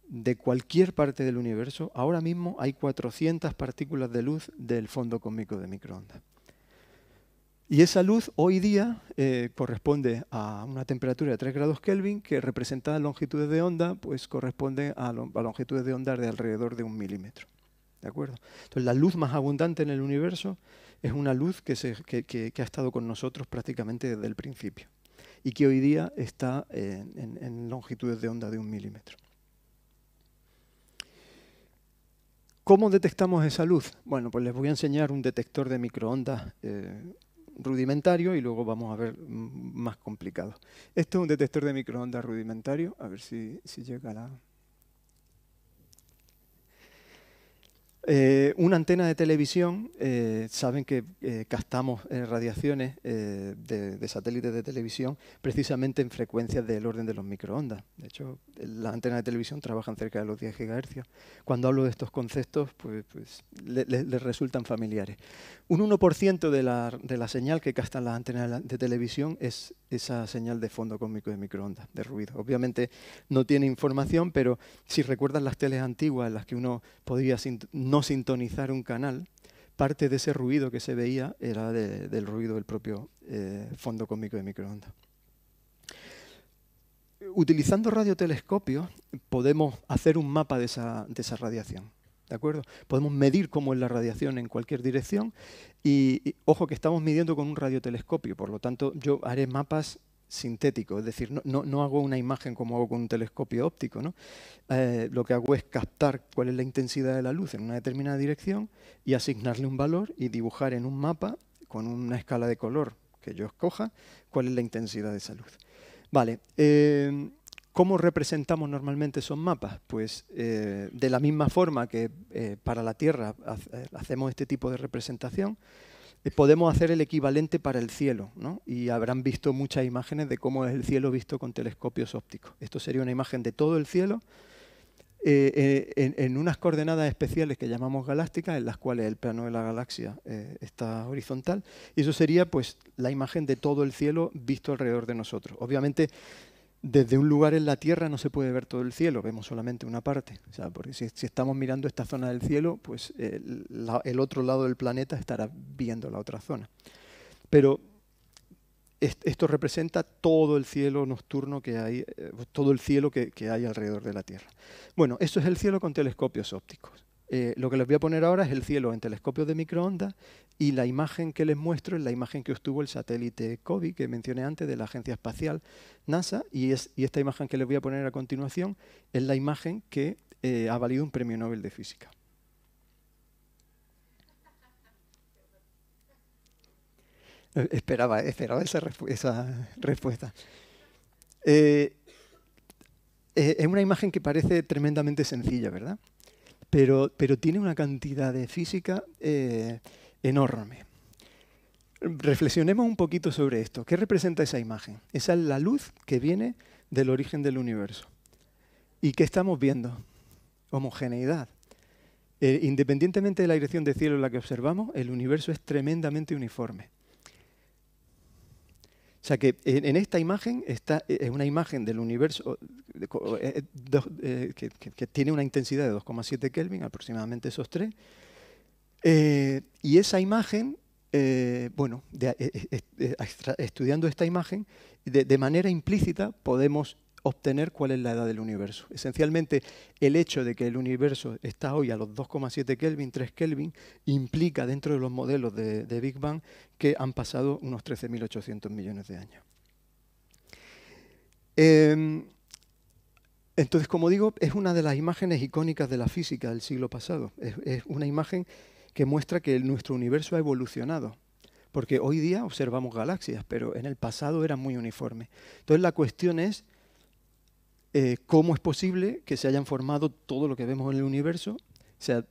de cualquier parte del universo, ahora mismo hay 400 partículas de luz del fondo cósmico de microondas. Y esa luz hoy día eh, corresponde a una temperatura de 3 grados Kelvin que representa longitudes de onda, pues corresponde a, longitudes de onda de alrededor de un milímetro. ¿De acuerdo? Entonces la luz más abundante en el universo es una luz que, ha estado con nosotros prácticamente desde el principio y que hoy día está en, longitudes de onda de un milímetro. ¿Cómo detectamos esa luz? Bueno, pues les voy a enseñar un detector de microondas eh, rudimentario y luego vamos a ver más complicado. Esto es un detector de microondas rudimentario, a ver si, llega la... Eh, una antena de televisión, eh, saben que eh, castamos radiaciones de, satélites de televisión precisamente en frecuencias del orden de los microondas. De hecho, las antenas de televisión trabajan cerca de los 10 GHz. Cuando hablo de estos conceptos, pues, pues les resultan familiares. Un 1% de la, señal que castan las antenas de, televisión es esa señal de fondo cósmico de microondas, de ruido. Obviamente no tiene información, pero si recuerdan las teles antiguas en las que uno podía no sintonizar un canal, parte de ese ruido que se veía era del ruido del propio eh, fondo cósmico de microondas. Utilizando radiotelescopios podemos hacer un mapa de esa, radiación. ¿De acuerdo? Podemos medir cómo es la radiación en cualquier dirección y, ojo que estamos midiendo con un radiotelescopio, por lo tanto yo haré mapas sintético, es decir, no, hago una imagen como hago con un telescopio óptico, ¿no? Eh, lo que hago es captar cuál es la intensidad de la luz en una determinada dirección y asignarle un valor y dibujar en un mapa con una escala de color que yo escoja cuál es la intensidad de esa luz. Vale, em, ¿cómo representamos normalmente esos mapas? Pues eh, de la misma forma que eh, para la Tierra hacemos este tipo de representación, eh, podemos hacer el equivalente para el cielo, ¿no? y habrán visto muchas imágenes de cómo es el cielo visto con telescopios ópticos. Esto sería una imagen de todo el cielo eh, eh, en, unas coordenadas especiales que llamamos galácticas, en las cuales el plano de la galaxia está horizontal, y eso sería pues la imagen de todo el cielo visto alrededor de nosotros. Obviamente desde un lugar en la Tierra no se puede ver todo el cielo, vemos solamente una parte. si, estamos mirando esta zona del cielo, pues el otro lado del planeta estará viendo la otra zona. Pero esto representa todo el cielo nocturno que hay, eh, todo el cielo que, que hay alrededor de la Tierra. Bueno, eso es el cielo con telescopios ópticos. Eh, lo que les voy a poner ahora es el cielo en telescopio de microondas y la imagen que les muestro es la imagen que obtuvo el satélite COBE que mencioné antes de la Agencia Espacial NASA y, esta imagen que les voy a poner a continuación es la imagen que eh, ha valido un premio Nobel de Física. Eh, esperaba, esa, respuesta. es una imagen que parece tremendamente sencilla, ¿verdad? pero, tiene una cantidad de física eh, enorme. Reflexionemos un poquito sobre esto. ¿Qué representa esa imagen? Esa es la luz que viene del origen del universo. ¿Y qué estamos viendo? Homogeneidad. Eh, independientemente de la dirección de cielo en la que observamos, el universo es tremendamente uniforme. O sea que en, esta imagen está, eh, es una imagen del universo eh, eh, que, tiene una intensidad de 2,7 Kelvin, aproximadamente esos tres. y esa imagen, bueno, estudiando esta imagen, de, manera implícita podemos obtener cuál es la edad del universo. Esencialmente, el hecho de que el universo está hoy a los 2,7 Kelvin, 3 Kelvin, implica dentro de los modelos de, Big Bang que han pasado unos 13.800 millones de años. Em, entonces, como digo, es una de las imágenes icónicas de la física del siglo pasado. Es, una imagen que muestra que nuestro universo ha evolucionado porque hoy día observamos galaxias, pero en el pasado eran muy uniformes. Entonces la cuestión es eh, cómo es posible que se hayan formado todo lo que vemos en el universo. O sea,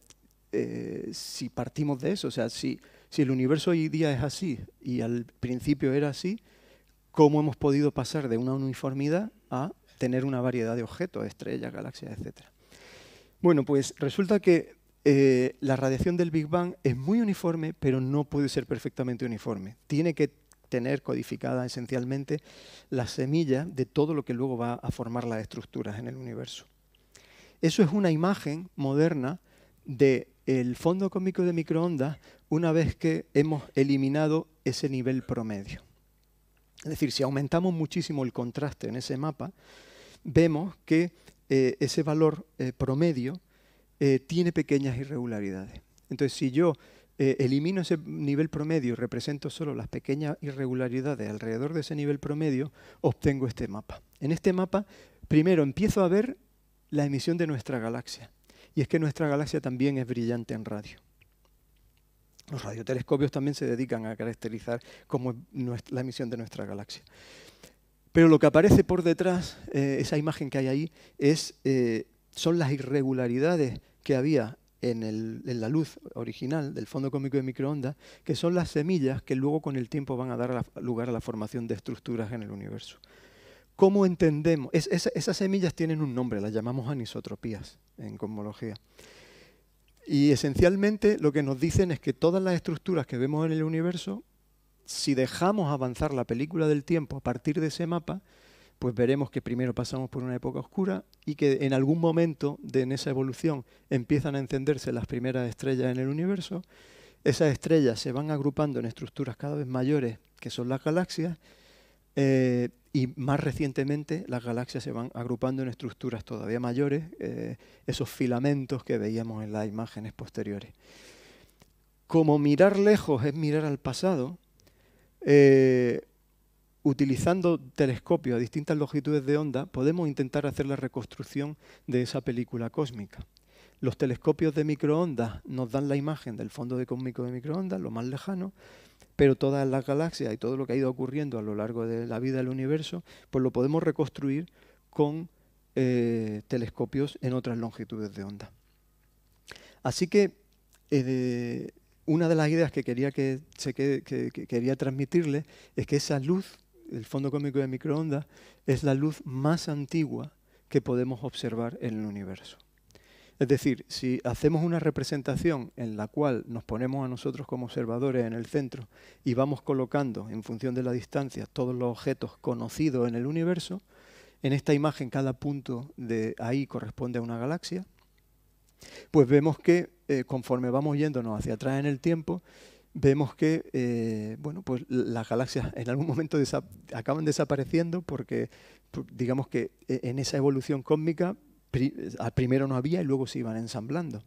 eh, si partimos de eso, o sea, si, si el universo hoy día es así y al principio era así, ¿cómo hemos podido pasar de una uniformidad a tener una variedad de objetos, estrellas, galaxias, etcétera? Bueno, pues resulta que eh, la radiación del Big Bang es muy uniforme, pero no puede ser perfectamente uniforme. Tiene que tener codificada esencialmente la semilla de todo lo que luego va a formar las estructuras en el universo. Eso es una imagen moderna del el fondo cósmico de microondas una vez que hemos eliminado ese nivel promedio. Es decir, si aumentamos muchísimo el contraste en ese mapa, vemos que eh, ese valor eh, promedio eh, tiene pequeñas irregularidades. Entonces, si yo eh, elimino ese nivel promedio y represento solo las pequeñas irregularidades alrededor de ese nivel promedio, obtengo este mapa. En este mapa, primero empiezo a ver la emisión de nuestra galaxia. Y es que nuestra galaxia también es brillante en radio. Los radiotelescopios también se dedican a caracterizar como la emisión de nuestra galaxia. Pero lo que aparece por detrás, eh, esa imagen que hay ahí, es, eh, son las irregularidades que había en, la luz original del fondo cómico de microondas, que son las semillas que luego con el tiempo van a dar lugar a la formación de estructuras en el universo. ¿Cómo entendemos? esas semillas tienen un nombre, las llamamos anisotropías en cosmología. Y esencialmente lo que nos dicen es que todas las estructuras que vemos en el universo, si dejamos avanzar la película del tiempo a partir de ese mapa, pues veremos que primero pasamos por una época oscura y que en algún momento de en esa evolución empiezan a encenderse las primeras estrellas en el universo. Esas estrellas se van agrupando en estructuras cada vez mayores, que son las galaxias, eh, y más recientemente las galaxias se van agrupando en estructuras todavía mayores, eh, esos filamentos que veíamos en las imágenes posteriores. Como mirar lejos es mirar al pasado, eh, utilizando telescopios a distintas longitudes de onda, podemos intentar hacer la reconstrucción de esa película cósmica. Los telescopios de microondas nos dan la imagen del fondo de cósmico de microondas, lo más lejano, pero todas las galaxias y todo lo que ha ido ocurriendo a lo largo de la vida del universo, pues lo podemos reconstruir con eh, telescopios en otras longitudes de onda. Así que eh, una de las ideas que quería, que, que quería transmitirles es que esa luz el fondo cómico de microondas es la luz más antigua que podemos observar en el universo. Es decir, si hacemos una representación en la cual nos ponemos a nosotros como observadores en el centro y vamos colocando en función de la distancia todos los objetos conocidos en el universo, en esta imagen cada punto de ahí corresponde a una galaxia, pues vemos que eh, conforme vamos yéndonos hacia atrás en el tiempo, vemos que eh, bueno, pues las galaxias en algún momento acaban desapareciendo porque digamos que e-, en esa evolución cósmica primero no había y luego se iban ensamblando.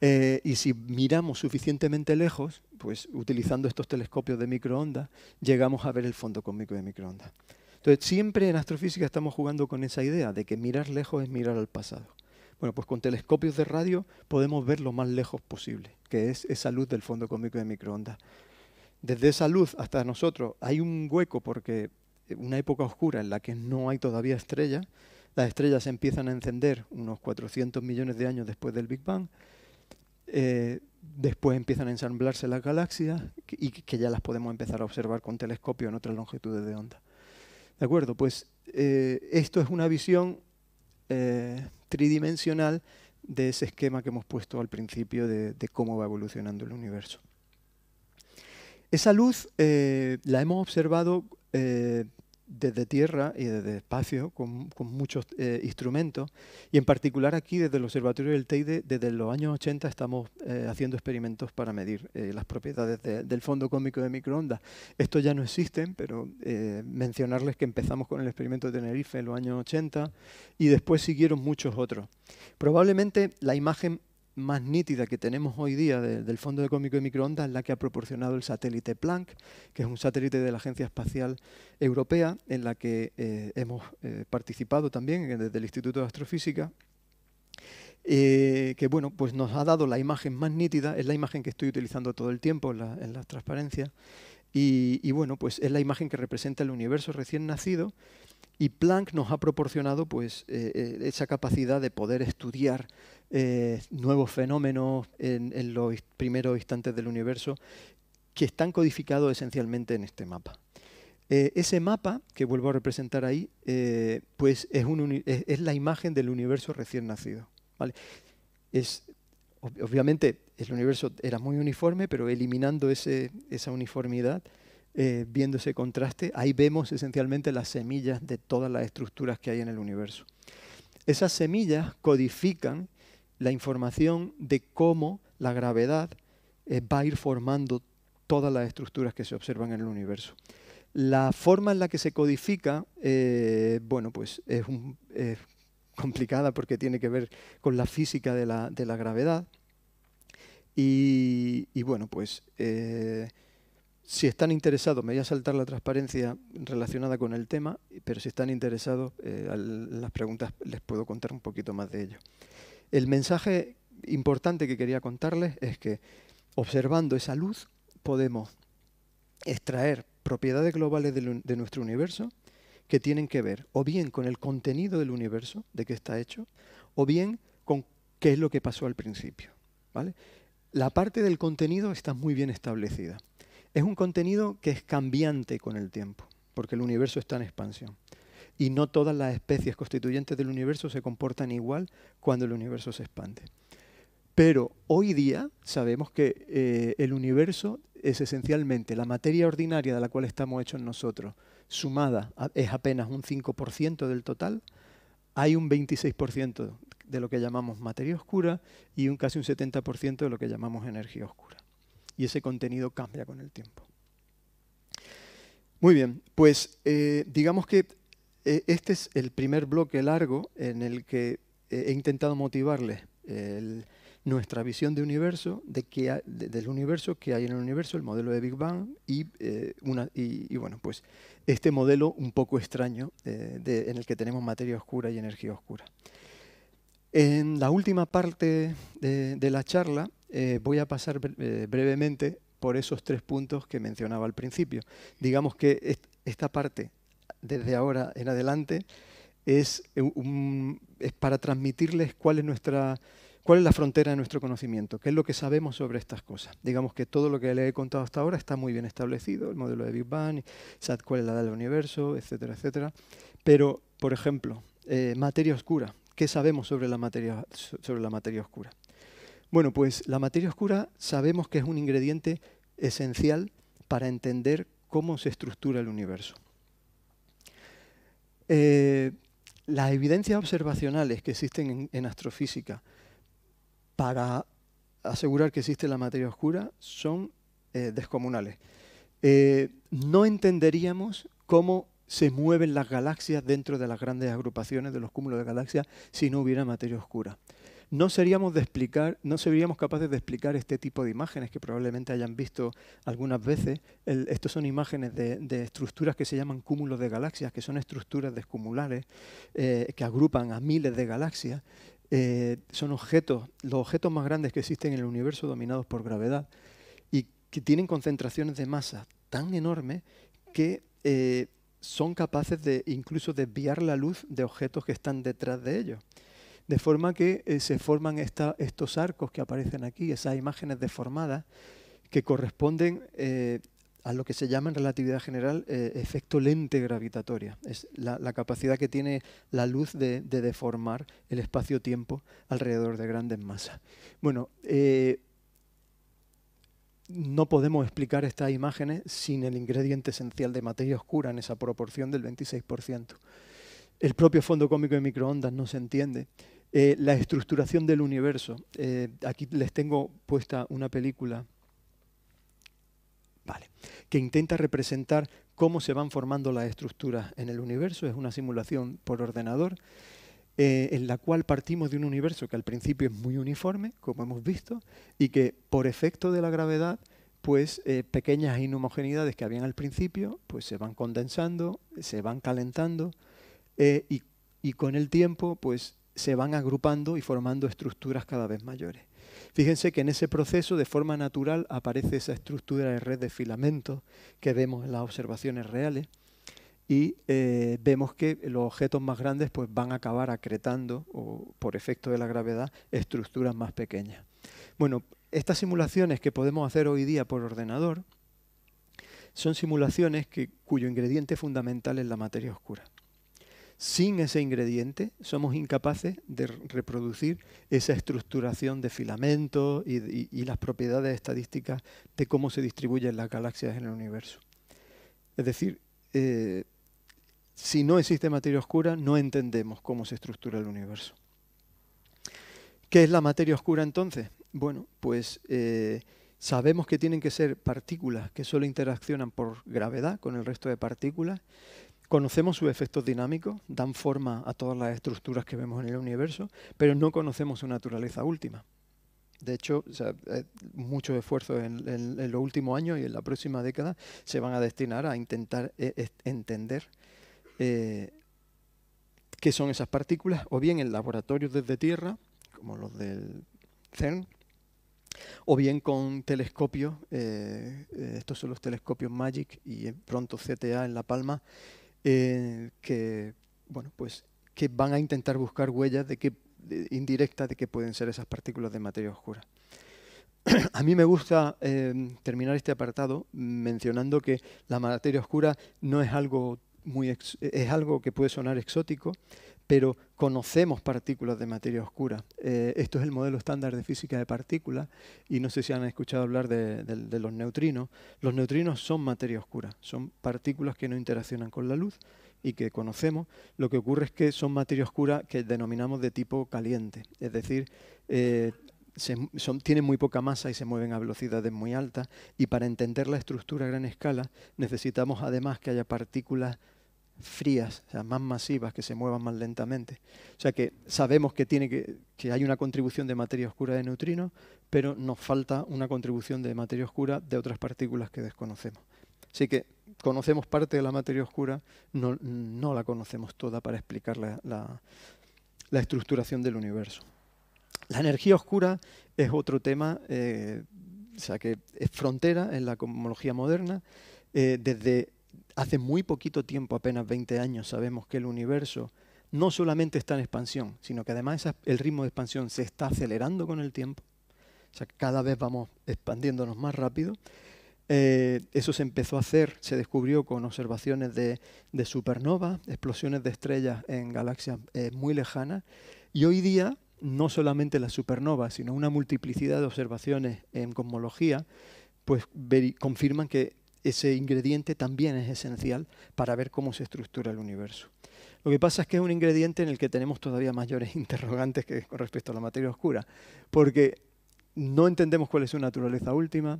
Eh, y si miramos suficientemente lejos, pues utilizando estos telescopios de microondas, llegamos a ver el fondo cósmico de microondas. Entonces, siempre en astrofísica estamos jugando con esa idea de que mirar lejos es mirar al pasado. Bueno, pues con telescopios de radio podemos ver lo más lejos posible, que es esa luz del fondo cósmico de microondas. Desde esa luz hasta nosotros hay un hueco porque una época oscura en la que no hay todavía estrellas, las estrellas se empiezan a encender unos 400 millones de años después del Big Bang, eh, después empiezan a ensamblarse las galaxias y que ya las podemos empezar a observar con telescopio en otras longitudes de onda. ¿De acuerdo? Pues eh, esto es una visión eh, tridimensional de ese esquema que hemos puesto al principio de, cómo va evolucionando el universo. Esa luz eh, la hemos observado eh, desde tierra y desde espacio con, muchos eh, instrumentos y en particular aquí desde el Observatorio del Teide desde los años 80 estamos eh, haciendo experimentos para medir eh, las propiedades del fondo cósmico de microondas. Esto ya no existen, pero mencionarles que empezamos con el experimento de Tenerife en los años 80 y después siguieron muchos otros. Probablemente la imagen más nítida que tenemos hoy día del fondo de cómico de microondas es la que ha proporcionado el satélite Planck, que es un satélite de la Agencia Espacial Europea, en la que eh, hemos eh, participado también desde el Instituto de Astrofísica. Eh, que bueno, pues nos ha dado la imagen más nítida, es la imagen que estoy utilizando todo el tiempo en, la, en las transparencias, y, bueno, pues es la imagen que representa el universo recién nacido y Planck nos ha proporcionado pues, eh, eh, esa capacidad de poder estudiar eh, nuevos fenómenos en, los primeros instantes del universo que están codificados esencialmente en este mapa. ese mapa, que vuelvo a representar ahí, pues es, la imagen del universo recién nacido. ¿vale? Es, obviamente el universo era muy uniforme, pero eliminando esa uniformidad, eh, viendo ese contraste, ahí vemos esencialmente las semillas de todas las estructuras que hay en el universo. Esas semillas codifican la información de cómo la gravedad eh, va a ir formando todas las estructuras que se observan en el universo. La forma en la que se codifica, eh, bueno, pues es, complicada porque tiene que ver con la física de la gravedad. Y, bueno, pues eh, si están interesados, me voy a saltar la transparencia relacionada con el tema, pero si están interesados, eh, las preguntas les puedo contar un poquito más de ello. El mensaje importante que quería contarles es que observando esa luz podemos extraer propiedades globales de, de nuestro universo que tienen que ver o bien con el contenido del universo, de qué está hecho, o bien con qué es lo que pasó al principio. ¿vale? la parte del contenido está muy bien establecida. Es un contenido que es cambiante con el tiempo, porque el universo está en expansión. Y no todas las especies constituyentes del universo se comportan igual cuando el universo se expande. Pero hoy día sabemos que eh, el universo es esencialmente la materia ordinaria de la cual estamos hechos nosotros, sumada es apenas un 5% del total, hay un 26% de lo que llamamos materia oscura y un casi un 70% de lo que llamamos energía oscura. Y ese contenido cambia con el tiempo. Muy bien, pues eh, digamos que eh, este es el primer bloque largo en el que eh, he intentado motivarle nuestra visión de universo, de que del universo que hay en el universo, el modelo de Big Bang y, bueno, pues este modelo un poco extraño en el que tenemos materia oscura y energía oscura. En la última parte de, la charla eh, voy a pasar eh, brevemente por esos tres puntos que mencionaba al principio. Digamos que esta parte, desde ahora en adelante, es, para transmitirles cuál es nuestra cuál es la frontera de nuestro conocimiento, qué es lo que sabemos sobre estas cosas. Digamos que todo lo que le he contado hasta ahora está muy bien establecido, el modelo de Big Bang, cuál es la edad del universo, etcétera, etcétera. Pero, por ejemplo, eh, materia oscura. ¿Qué sabemos sobre la, materia, sobre la materia oscura? Bueno, pues la materia oscura sabemos que es un ingrediente esencial para entender cómo se estructura el universo. Eh, las evidencias observacionales que existen en, astrofísica para asegurar que existe la materia oscura son eh, descomunales. Eh, no entenderíamos cómo se mueven las galaxias dentro de las grandes agrupaciones de los cúmulos de galaxias si no hubiera materia oscura. No seríamos, de explicar, no seríamos capaces de explicar este tipo de imágenes que probablemente hayan visto algunas veces. estos son imágenes de, estructuras que se llaman cúmulos de galaxias, que son estructuras descumulares eh, que agrupan a miles de galaxias. Eh, son objetos, los objetos más grandes que existen en el universo dominados por gravedad y que tienen concentraciones de masa tan enormes que eh, son capaces de incluso desviar la luz de objetos que están detrás de ellos. De forma que eh, se forman estos arcos que aparecen aquí, esas imágenes deformadas que corresponden eh, a lo que se llama en relatividad general eh, efecto lente gravitatoria. Es la, capacidad que tiene la luz de, deformar el espacio-tiempo alrededor de grandes masas. Bueno, no podemos explicar estas imágenes sin el ingrediente esencial de materia oscura en esa proporción del 26%. El propio fondo cómico de microondas no se entiende. Eh, la estructuración del universo. Eh, aquí les tengo puesta una película vale, que intenta representar cómo se van formando las estructuras en el universo. Es una simulación por ordenador eh, en la cual partimos de un universo que al principio es muy uniforme, como hemos visto, y que por efecto de la gravedad, pues eh, pequeñas inhomogeneidades que habían al principio, pues se van condensando, se van calentando, eh, y, con el tiempo, pues se van agrupando y formando estructuras cada vez mayores. Fíjense que en ese proceso de forma natural aparece esa estructura de red de filamentos que vemos en las observaciones reales y eh, vemos que los objetos más grandes pues, van a acabar acretando, o, por efecto de la gravedad, estructuras más pequeñas. Bueno, estas simulaciones que podemos hacer hoy día por ordenador son simulaciones que, cuyo ingrediente fundamental es la materia oscura. Sin ese ingrediente somos incapaces de reproducir esa estructuración de filamentos y, y las propiedades estadísticas de cómo se distribuyen las galaxias en el universo. Es decir, eh, si no existe materia oscura, no entendemos cómo se estructura el universo. ¿Qué es la materia oscura entonces? Bueno, pues eh, sabemos que tienen que ser partículas que solo interaccionan por gravedad con el resto de partículas. Conocemos sus efectos dinámicos, dan forma a todas las estructuras que vemos en el universo, pero no conocemos su naturaleza última. De hecho, eh, muchos esfuerzos en, los últimos años y en la próxima década se van a destinar a intentar eh, entender eh, qué son esas partículas, o bien en laboratorios desde tierra, como los del CERN, o bien con telescopios, estos son los telescopios MAGIC y pronto CTA en La Palma, que bueno, pues que van a intentar buscar huellas de qué indirecta de qué pueden ser esas partículas de materia oscura. [CLEARS THROAT] A mí me gusta em, terminar este apartado mencionando que la materia oscura no es algo muy es algo que puede sonar exótico, pero conocemos partículas de materia oscura. Eh, esto es el modelo estándar de física de partículas y no sé si han escuchado hablar de los neutrinos. Los neutrinos son materia oscura, son partículas que no interaccionan con la luz, y que conocemos, lo que ocurre es que son materia oscura que denominamos de tipo caliente, es decir, eh, tienen muy poca masa y se mueven a velocidades muy altas y para entender la estructura a gran escala necesitamos además que haya partículas frías, o sea, más masivas, que se muevan más lentamente. O sea que sabemos que, tiene que, que hay una contribución de materia oscura de neutrinos, pero nos falta una contribución de materia oscura de otras partículas que desconocemos. Así que conocemos parte de la materia oscura, no, la conocemos toda para explicar la, estructuración del universo. La energía oscura es otro tema, eh, o sea, que es frontera en la cosmología moderna. Eh, desde hace muy poquito tiempo, apenas 20 años, sabemos que el universo no solamente está en expansión, sino que además el ritmo de expansión se está acelerando con el tiempo. O sea, cada vez vamos expandiéndonos más rápido eh, eso se empezó a hacer, se descubrió con observaciones de, supernovas, explosiones de estrellas en galaxias eh, muy lejanas. Y hoy día, no solamente las supernovas, sino una multiplicidad de observaciones en cosmología, pues confirman que ese ingrediente también es esencial para ver cómo se estructura el universo. Lo que pasa es que es un ingrediente en el que tenemos todavía mayores [LAUGHS] interrogantes que con respecto a la materia oscura, porque no entendemos cuál es su naturaleza última,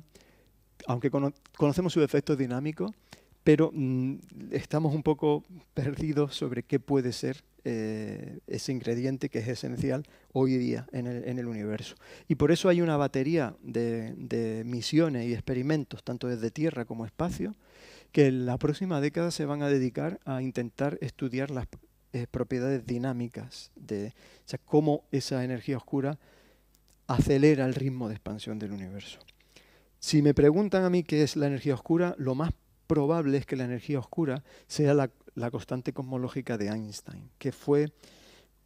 aunque conocemos sus efectos dinámicos, pero mm, estamos un poco perdidos sobre qué puede ser eh, ese ingrediente que es esencial hoy día en el, universo. Y por eso hay una batería de, misiones y experimentos, tanto desde tierra como espacio, que en la próxima década se van a dedicar a intentar estudiar las eh, propiedades dinámicas, de, cómo esa energía oscura acelera el ritmo de expansión del universo. Si me preguntan a mí qué es la energía oscura, lo más probable es que la energía oscura sea la, constante cosmológica de Einstein, que fue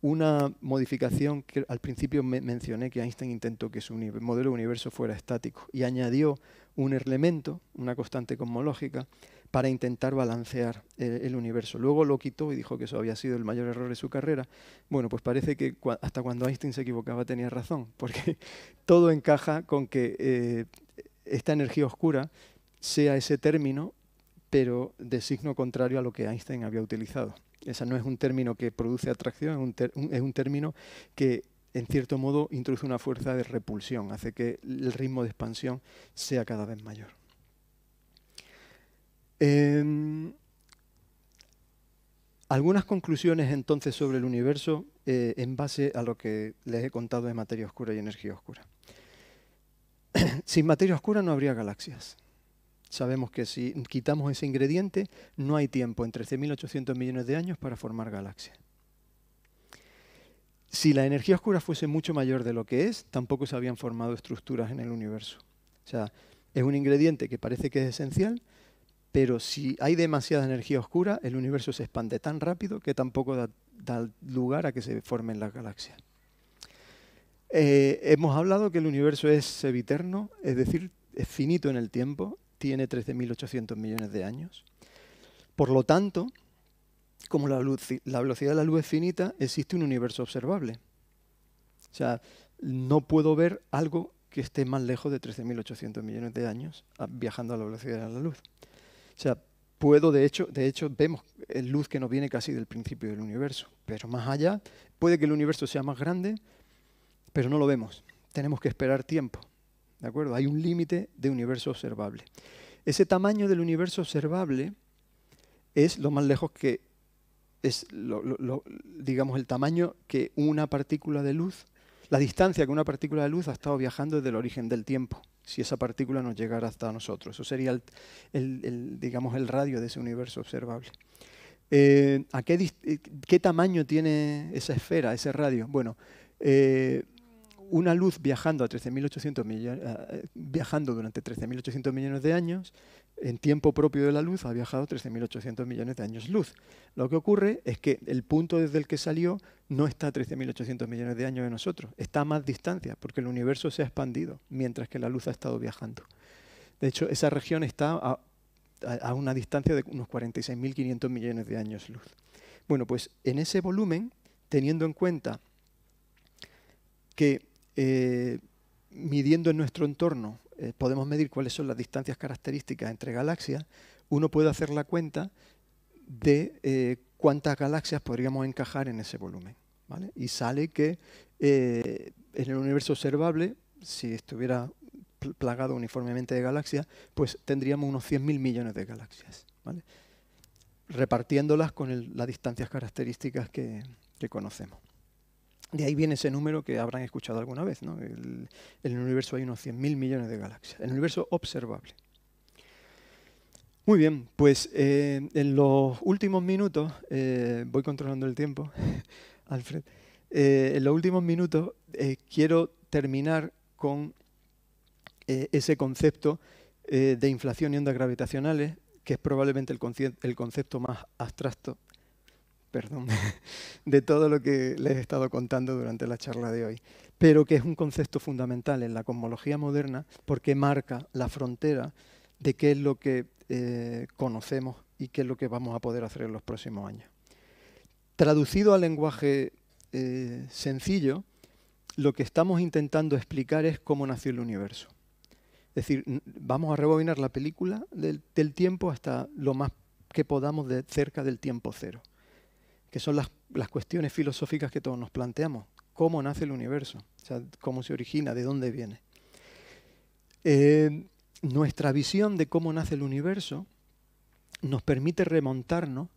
una modificación que al principio mencioné que Einstein intentó que su modelo de universo fuera estático y añadió un elemento, una constante cosmológica, para intentar balancear eh, el universo. Luego lo quitó y dijo que eso había sido el mayor error de su carrera. Bueno, pues parece que hasta cuando Einstein se equivocaba tenía razón, [LAUGHS] porque todo encaja con que eh, esta energía oscura sea ese término, pero de signo contrario a lo que Einstein había utilizado. Esa no es un término que produce atracción, es un, término que en cierto modo introduce una fuerza de repulsión, hace que el ritmo de expansión sea cada vez mayor. Em, algunas conclusiones entonces sobre el universo eh, en base a lo que les he contado de materia oscura y energía oscura. [CLEARS THROAT] sin materia oscura no habría galaxias. Sabemos que si quitamos ese ingrediente, no hay tiempo en 13.800 millones de años para formar galaxias. Si la energía oscura fuese mucho mayor de lo que es, tampoco se habían formado estructuras en el universo. O sea, es un ingrediente que parece que es esencial, pero si hay demasiada energía oscura, el universo se expande tan rápido que tampoco da lugar a que se formen las galaxias. Eh, hemos hablado que el universo es eviterno, es decir, es finito en el tiempo, tiene 13.800 millones de años. Por lo tanto, como la, la velocidad de la luz es finita, existe un universo observable. O sea, no puedo ver algo que esté más lejos de 13.800 millones de años ah, viajando a la velocidad de la luz. O sea, puedo, de hecho, de hecho, vemos eh, luz que nos viene casi del principio del universo, pero más allá, puede que el universo sea más grande, pero no lo vemos. Tenemos que esperar tiempo. ¿De acuerdo? Hay un límite de universo observable. Ese tamaño del universo observable es lo más lejos que es, digamos, el tamaño que una partícula de luz, la distancia que una partícula de luz ha estado viajando desde el origen del tiempo, si esa partícula nos llegara hasta nosotros. Eso sería, el, digamos, el radio de ese universo observable. Eh, eh, qué, tamaño tiene esa esfera, ese radio? Bueno, eh, una luz viajando, a millones eh, viajando durante 13.800 millones de años, en tiempo propio de la luz ha viajado 13.800 millones de años luz. Lo que ocurre es que el punto desde el que salió no está a 13.800 millones de años de nosotros, está a más distancia, porque el universo se ha expandido mientras que la luz ha estado viajando. De hecho, esa región está a, a una distancia de unos 46.500 millones de años luz. Bueno, pues en ese volumen, teniendo en cuenta que eh, midiendo en nuestro entorno, eh, podemos medir cuáles son las distancias características entre galaxias, uno puede hacer la cuenta de eh, cuántas galaxias podríamos encajar en ese volumen. Y sale que en el universo observable, si estuviera plagado uniformemente de galaxias, pues tendríamos unos 100.000 millones de galaxias, repartiéndolas con las distancias características que, que conocemos. De ahí viene ese número que habrán escuchado alguna vez. ¿no? El, en el universo hay unos 100.000 millones de galaxias, el universo observable. Muy bien, pues eh, en los últimos minutos, eh, voy controlando el tiempo, [LAUGHS] Alfred, eh, en los últimos minutos quiero terminar con ese concepto de inflación y ondas gravitacionales, que es probablemente el concepto más abstracto perdón, [LAUGHS] de todo lo que les he estado contando durante la charla de hoy, pero que es un concepto fundamental en la cosmología moderna porque marca la frontera de qué es lo que eh, conocemos y qué es lo que vamos a poder hacer en los próximos años. Traducido al lenguaje eh, sencillo, lo que estamos intentando explicar es cómo nació el universo. Es decir, vamos a rebobinar la película del, del tiempo hasta lo más que podamos de cerca del tiempo cero son las, cuestiones filosóficas que todos nos planteamos. ¿Cómo nace el universo? ¿Cómo se origina? ¿De dónde viene? Eh, nuestra visión de cómo nace el universo nos permite remontarnos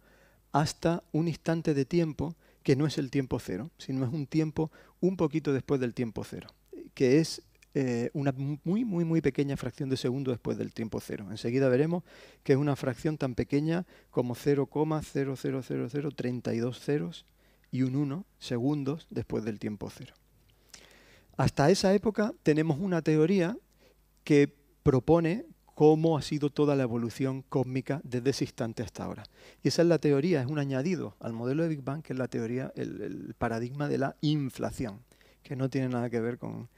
hasta un instante de tiempo que no es el tiempo cero, sino es un tiempo un poquito después del tiempo cero, que es eh, una muy, muy, muy pequeña fracción de segundo después del tiempo cero. Enseguida veremos que es una fracción tan pequeña como 0,0000320 ceros y un 1 segundos después del tiempo cero. Hasta esa época tenemos una teoría que propone cómo ha sido toda la evolución cósmica desde ese instante hasta ahora. Y esa es la teoría, es un añadido al modelo de Big Bang, que es la teoría, el paradigma de la inflación, que no tiene nada que ver con,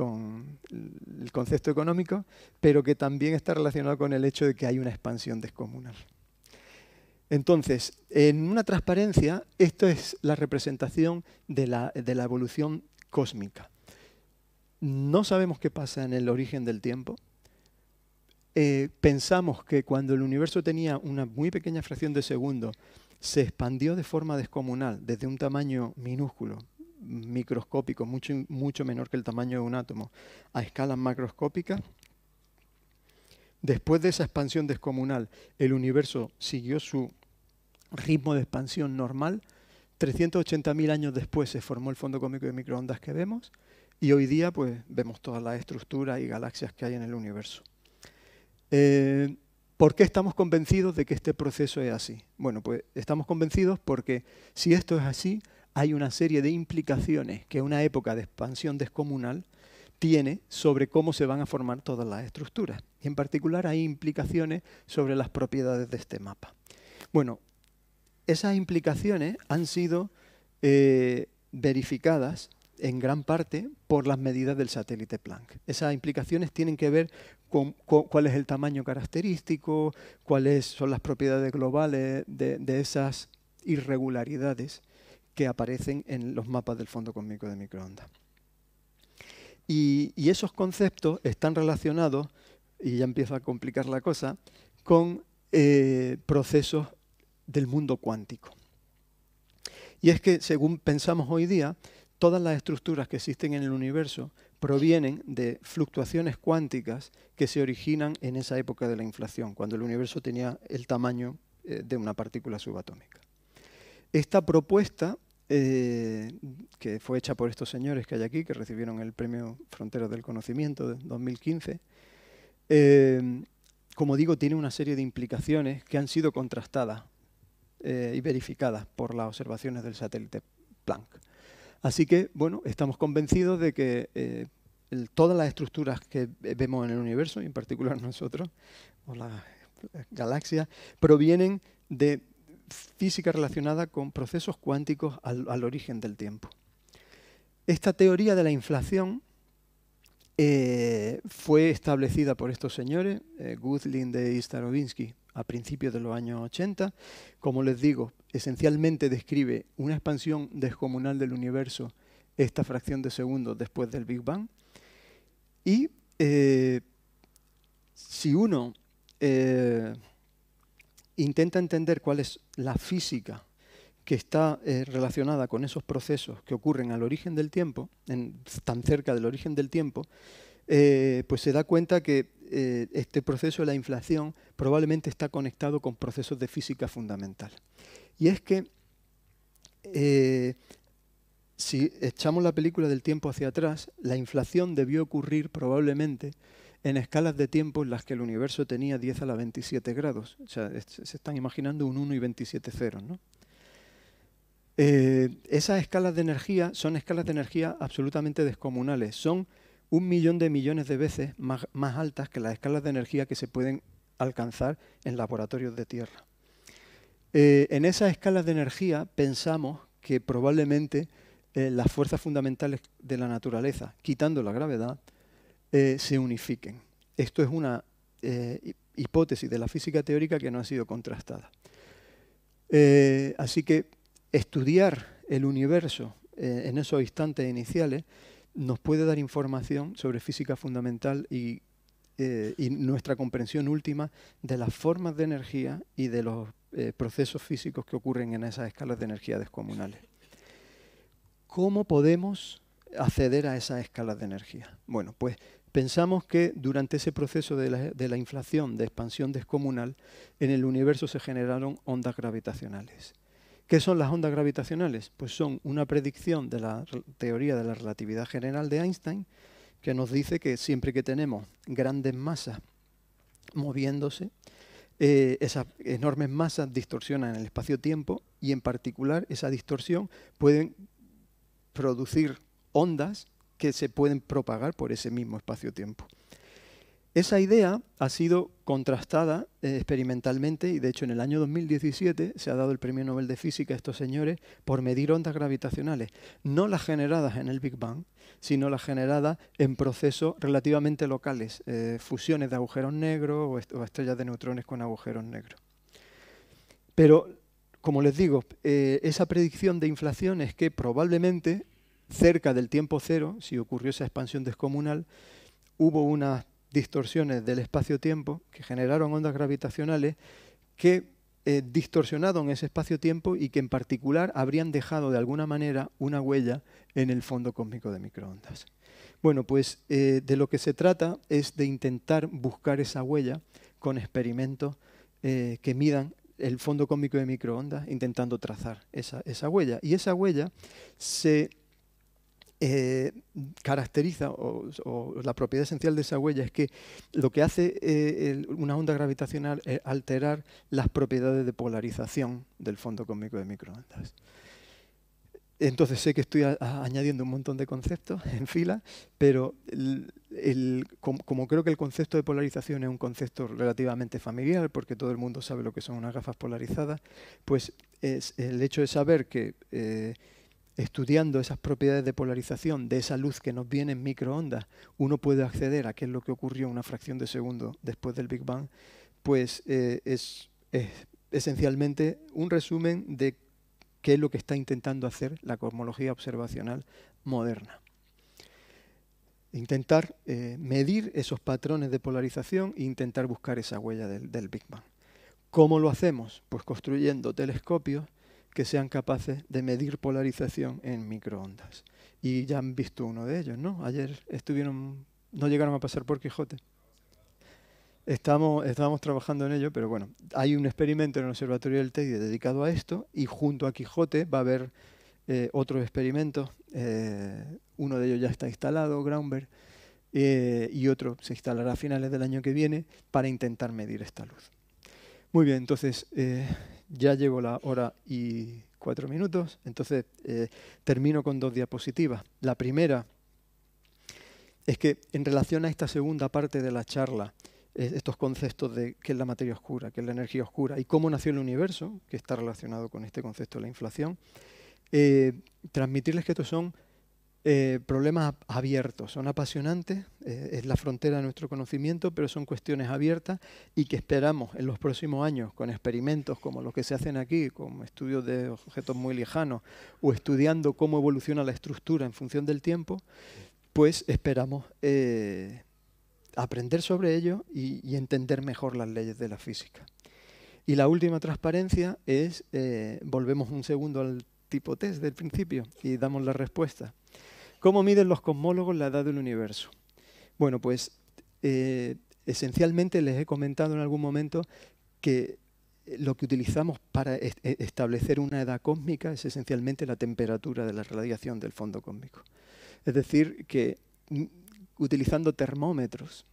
con el concepto económico, pero que también está relacionado con el hecho de que hay una expansión descomunal. Entonces, en una transparencia, esto es la representación de la, evolución cósmica. No sabemos qué pasa en el origen del tiempo, eh, pensamos que cuando el universo tenía una muy pequeña fracción de segundo, se expandió de forma descomunal, desde un tamaño minúsculo, microscópico, mucho, mucho menor que el tamaño de un átomo, a escala macroscópica. después de esa expansión descomunal, el universo siguió su ritmo de expansión normal. 380.000 años después se formó el fondo cómico de microondas que vemos y hoy día pues, vemos todas las estructuras y galaxias que hay en el universo. Eh, ¿Por qué estamos convencidos de que este proceso es así? Bueno, pues estamos convencidos porque si esto es así, hay una serie de implicaciones que una época de expansión descomunal tiene sobre cómo se van a formar todas las estructuras. Y en particular hay implicaciones sobre las propiedades de este mapa. Bueno, esas implicaciones han sido eh, verificadas en gran parte por las medidas del satélite Planck. Esas implicaciones tienen que ver con, cuál es el tamaño característico, cuáles son las propiedades globales de esas irregularidades que aparecen en los mapas del fondo cósmico de microondas. Y, esos conceptos están relacionados, y ya empieza a complicar la cosa, con eh, procesos del mundo cuántico. Y es que, según pensamos hoy día, todas las estructuras que existen en el universo provienen de fluctuaciones cuánticas que se originan en esa época de la inflación, cuando el universo tenía el tamaño eh, de una partícula subatómica. Esta propuesta eh, que fue hecha por estos señores que hay aquí, que recibieron el premio Fronteras del Conocimiento de 2015, eh, como digo, tiene una serie de implicaciones que han sido contrastadas eh, y verificadas por las observaciones del satélite Planck. Así que, bueno, estamos convencidos de que todas las estructuras que vemos en el universo, y en particular [LAUGHS] nosotros, o las galaxias, provienen de física relacionada con procesos cuánticos al, origen del tiempo. Esta teoría de la inflación eh, fue establecida por estos señores, eh, Guth, y e Starobinsky a principios de los años 80. Como les digo, esencialmente describe una expansión descomunal del universo esta fracción de segundos después del Big Bang. Y eh, si uno intenta entender cuál es la física que está eh, relacionada con esos procesos que ocurren al origen del tiempo, en, tan cerca del origen del tiempo, eh, pues se da cuenta que eh, este proceso de la inflación probablemente está conectado con procesos de física fundamental. Y es que si echamos la película del tiempo hacia atrás, la inflación debió ocurrir probablemente en escalas de tiempo en las que el universo tenía 10 a la 27 grados. O sea, se están imaginando un 1 y 27 ceros. ¿no? Eh, esas escalas de energía son escalas de energía absolutamente descomunales. Son un millón de millones de veces más, altas que las escalas de energía que se pueden alcanzar en laboratorios de Tierra. Eh, en esas escalas de energía pensamos que probablemente eh, las fuerzas fundamentales de la naturaleza, quitando la gravedad, eh, se unifiquen. Esto es una eh, hipótesis de la física teórica que no ha sido contrastada. Eh, así que estudiar el universo en esos instantes iniciales nos puede dar información sobre física fundamental y, y nuestra comprensión última de las formas de energía y de los procesos físicos que ocurren en esas escalas de energía descomunales. ¿Cómo podemos acceder a esas escalas de energía? Bueno, pues Pensamos que durante ese proceso de la, inflación, de expansión descomunal, en el universo se generaron ondas gravitacionales. ¿Qué son las ondas gravitacionales? Pues son una predicción de la teoría de la relatividad general de Einstein que nos dice que siempre que tenemos grandes masas moviéndose, eh, esas enormes masas distorsionan el espacio-tiempo y en particular esa distorsión pueden producir ondas que se pueden propagar por ese mismo espacio-tiempo. Esa idea ha sido contrastada eh, experimentalmente y de hecho en el año 2017 se ha dado el Premio Nobel de Física a estos señores por medir ondas gravitacionales, no las generadas en el Big Bang, sino las generadas en procesos relativamente locales, eh, fusiones de agujeros negros o, estrellas de neutrones con agujeros negros. Pero, como les digo, eh, esa predicción de inflación es que probablemente cerca del tiempo cero, si ocurrió esa expansión descomunal, hubo unas distorsiones del espacio-tiempo que generaron ondas gravitacionales que eh, distorsionaron ese espacio-tiempo y que en particular habrían dejado de alguna manera una huella en el fondo cósmico de microondas. Bueno, pues eh, de lo que se trata es de intentar buscar esa huella con experimentos eh, que midan el fondo cósmico de microondas, intentando trazar esa, esa huella. Y esa huella se eh, caracteriza o, la propiedad esencial de esa huella es que lo que hace eh, una onda gravitacional es alterar las propiedades de polarización del fondo cósmico de microondas. Entonces sé que estoy añadiendo un montón de conceptos en fila, pero el, como creo que el concepto de polarización es un concepto relativamente familiar, porque todo el mundo sabe lo que son unas gafas polarizadas, pues es, el hecho de saber que eh, estudiando esas propiedades de polarización de esa luz que nos viene en microondas, uno puede acceder a qué es lo que ocurrió una fracción de segundo después del Big Bang, pues eh, es, esencialmente un resumen de qué es lo que está intentando hacer la cosmología observacional moderna. Intentar eh, medir esos patrones de polarización e intentar buscar esa huella del Big Bang. ¿Cómo lo hacemos? Pues construyendo telescopios que sean capaces de medir polarización en microondas. Y ya han visto uno de ellos, ¿no? Ayer estuvieron, no llegaron a pasar por Quijote. Estamos, estábamos trabajando en ello, pero bueno, hay un experimento en el Observatorio del Teide dedicado a esto y junto a Quijote va a haber eh, otros experimentos. Eh, uno de ellos ya está instalado, Groundberg, eh, y otro se instalará a finales del año que viene para intentar medir esta luz. Muy bien, entonces ya llegó la hora y cuatro minutos, entonces eh, termino con dos diapositivas. La primera es que en relación a esta segunda parte de la charla, estos conceptos de qué es la materia oscura, qué es la energía oscura y cómo nació el universo, que está relacionado con este concepto de la inflación, eh, transmitirles que estos son eh, problemas abiertos. Son apasionantes, eh, es la frontera de nuestro conocimiento, pero son cuestiones abiertas y que esperamos en los próximos años, con experimentos como los que se hacen aquí, con estudios de objetos muy lejanos o estudiando cómo evoluciona la estructura en función del tiempo, pues esperamos eh, aprender sobre ello y, y, entender mejor las leyes de la física. Y la última transparencia es, volvemos un segundo al tipo test del principio y damos la respuesta. ¿Cómo miden los cosmólogos la edad del universo? Bueno, pues eh, esencialmente les he comentado en algún momento que eh, lo que utilizamos para e, establecer una edad cósmica es esencialmente la temperatura de la radiación del fondo cósmico. Es decir, que mm, utilizando termómetros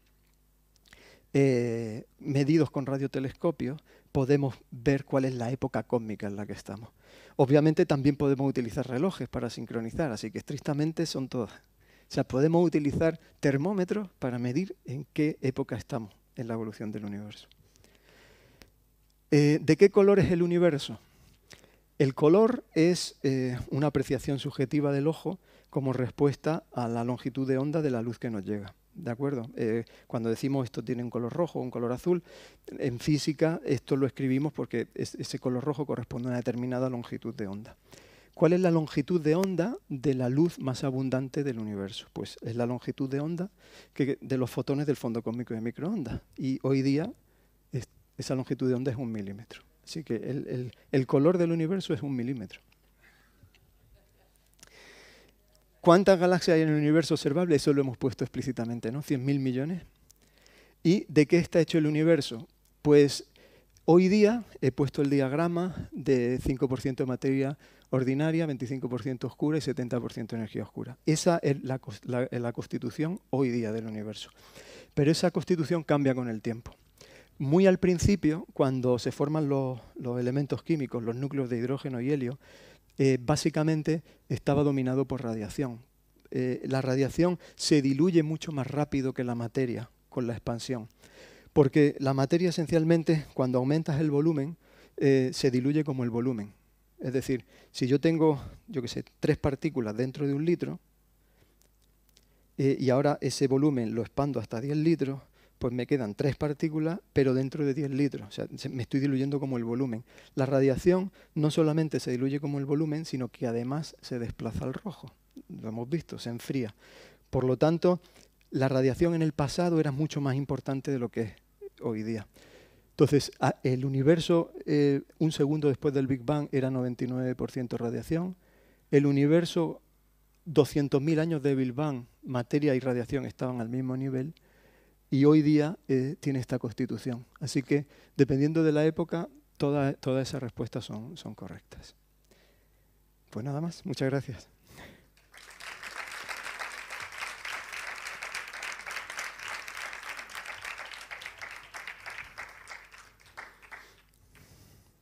eh, medidos con radiotelescopio podemos ver cuál es la época cósmica en la que estamos. Obviamente también podemos utilizar relojes para sincronizar, así que estrictamente son todas. O sea, podemos utilizar termómetros para medir en qué época estamos en la evolución del universo. Eh, ¿De qué color es el universo? El color es eh, una apreciación subjetiva del ojo como respuesta a la longitud de onda de la luz que nos llega. ¿De acuerdo? Eh, cuando decimos esto tiene un color rojo, o un color azul, en física esto lo escribimos porque ese color rojo corresponde a una determinada longitud de onda. ¿Cuál es la longitud de onda de la luz más abundante del universo? Pues es la longitud de onda de los fotones del fondo cósmico de microondas. Y hoy día esa longitud de onda es un milímetro. Así que el color del universo es un milímetro. ¿Cuántas galaxias hay en el universo observable? Eso lo hemos puesto explícitamente, ¿no? 100.000 millones. ¿Y de qué está hecho el universo? Pues hoy día he puesto el diagrama de 5% de materia ordinaria, 25% oscura y 70% energía oscura. Esa es la, constitución hoy día del universo. Pero esa constitución cambia con el tiempo. Muy al principio, cuando se forman los, los, elementos químicos, los núcleos de hidrógeno y helio, eh, básicamente estaba dominado por radiación. Eh, la radiación se diluye mucho más rápido que la materia con la expansión, porque la materia esencialmente, cuando aumentas el volumen, eh, se diluye como el volumen. Es decir, si yo tengo, yo qué sé, tres partículas dentro de un litro, y ahora ese volumen lo expando hasta 10 litros, pues me quedan tres partículas, pero dentro de 10 litros. O sea, me estoy diluyendo como el volumen. La radiación no solamente se diluye como el volumen, sino que además se desplaza al rojo. Lo hemos visto, se enfría. Por lo tanto, la radiación en el pasado era mucho más importante de lo que es hoy día. Entonces, el universo eh, un segundo después del Big Bang era 99% radiación. El universo 200.000 años de Big Bang, materia y radiación estaban al mismo nivel y hoy día eh, tiene esta constitución. Así que, dependiendo de la época, todas esas respuestas son, son correctas. Pues nada más, muchas gracias.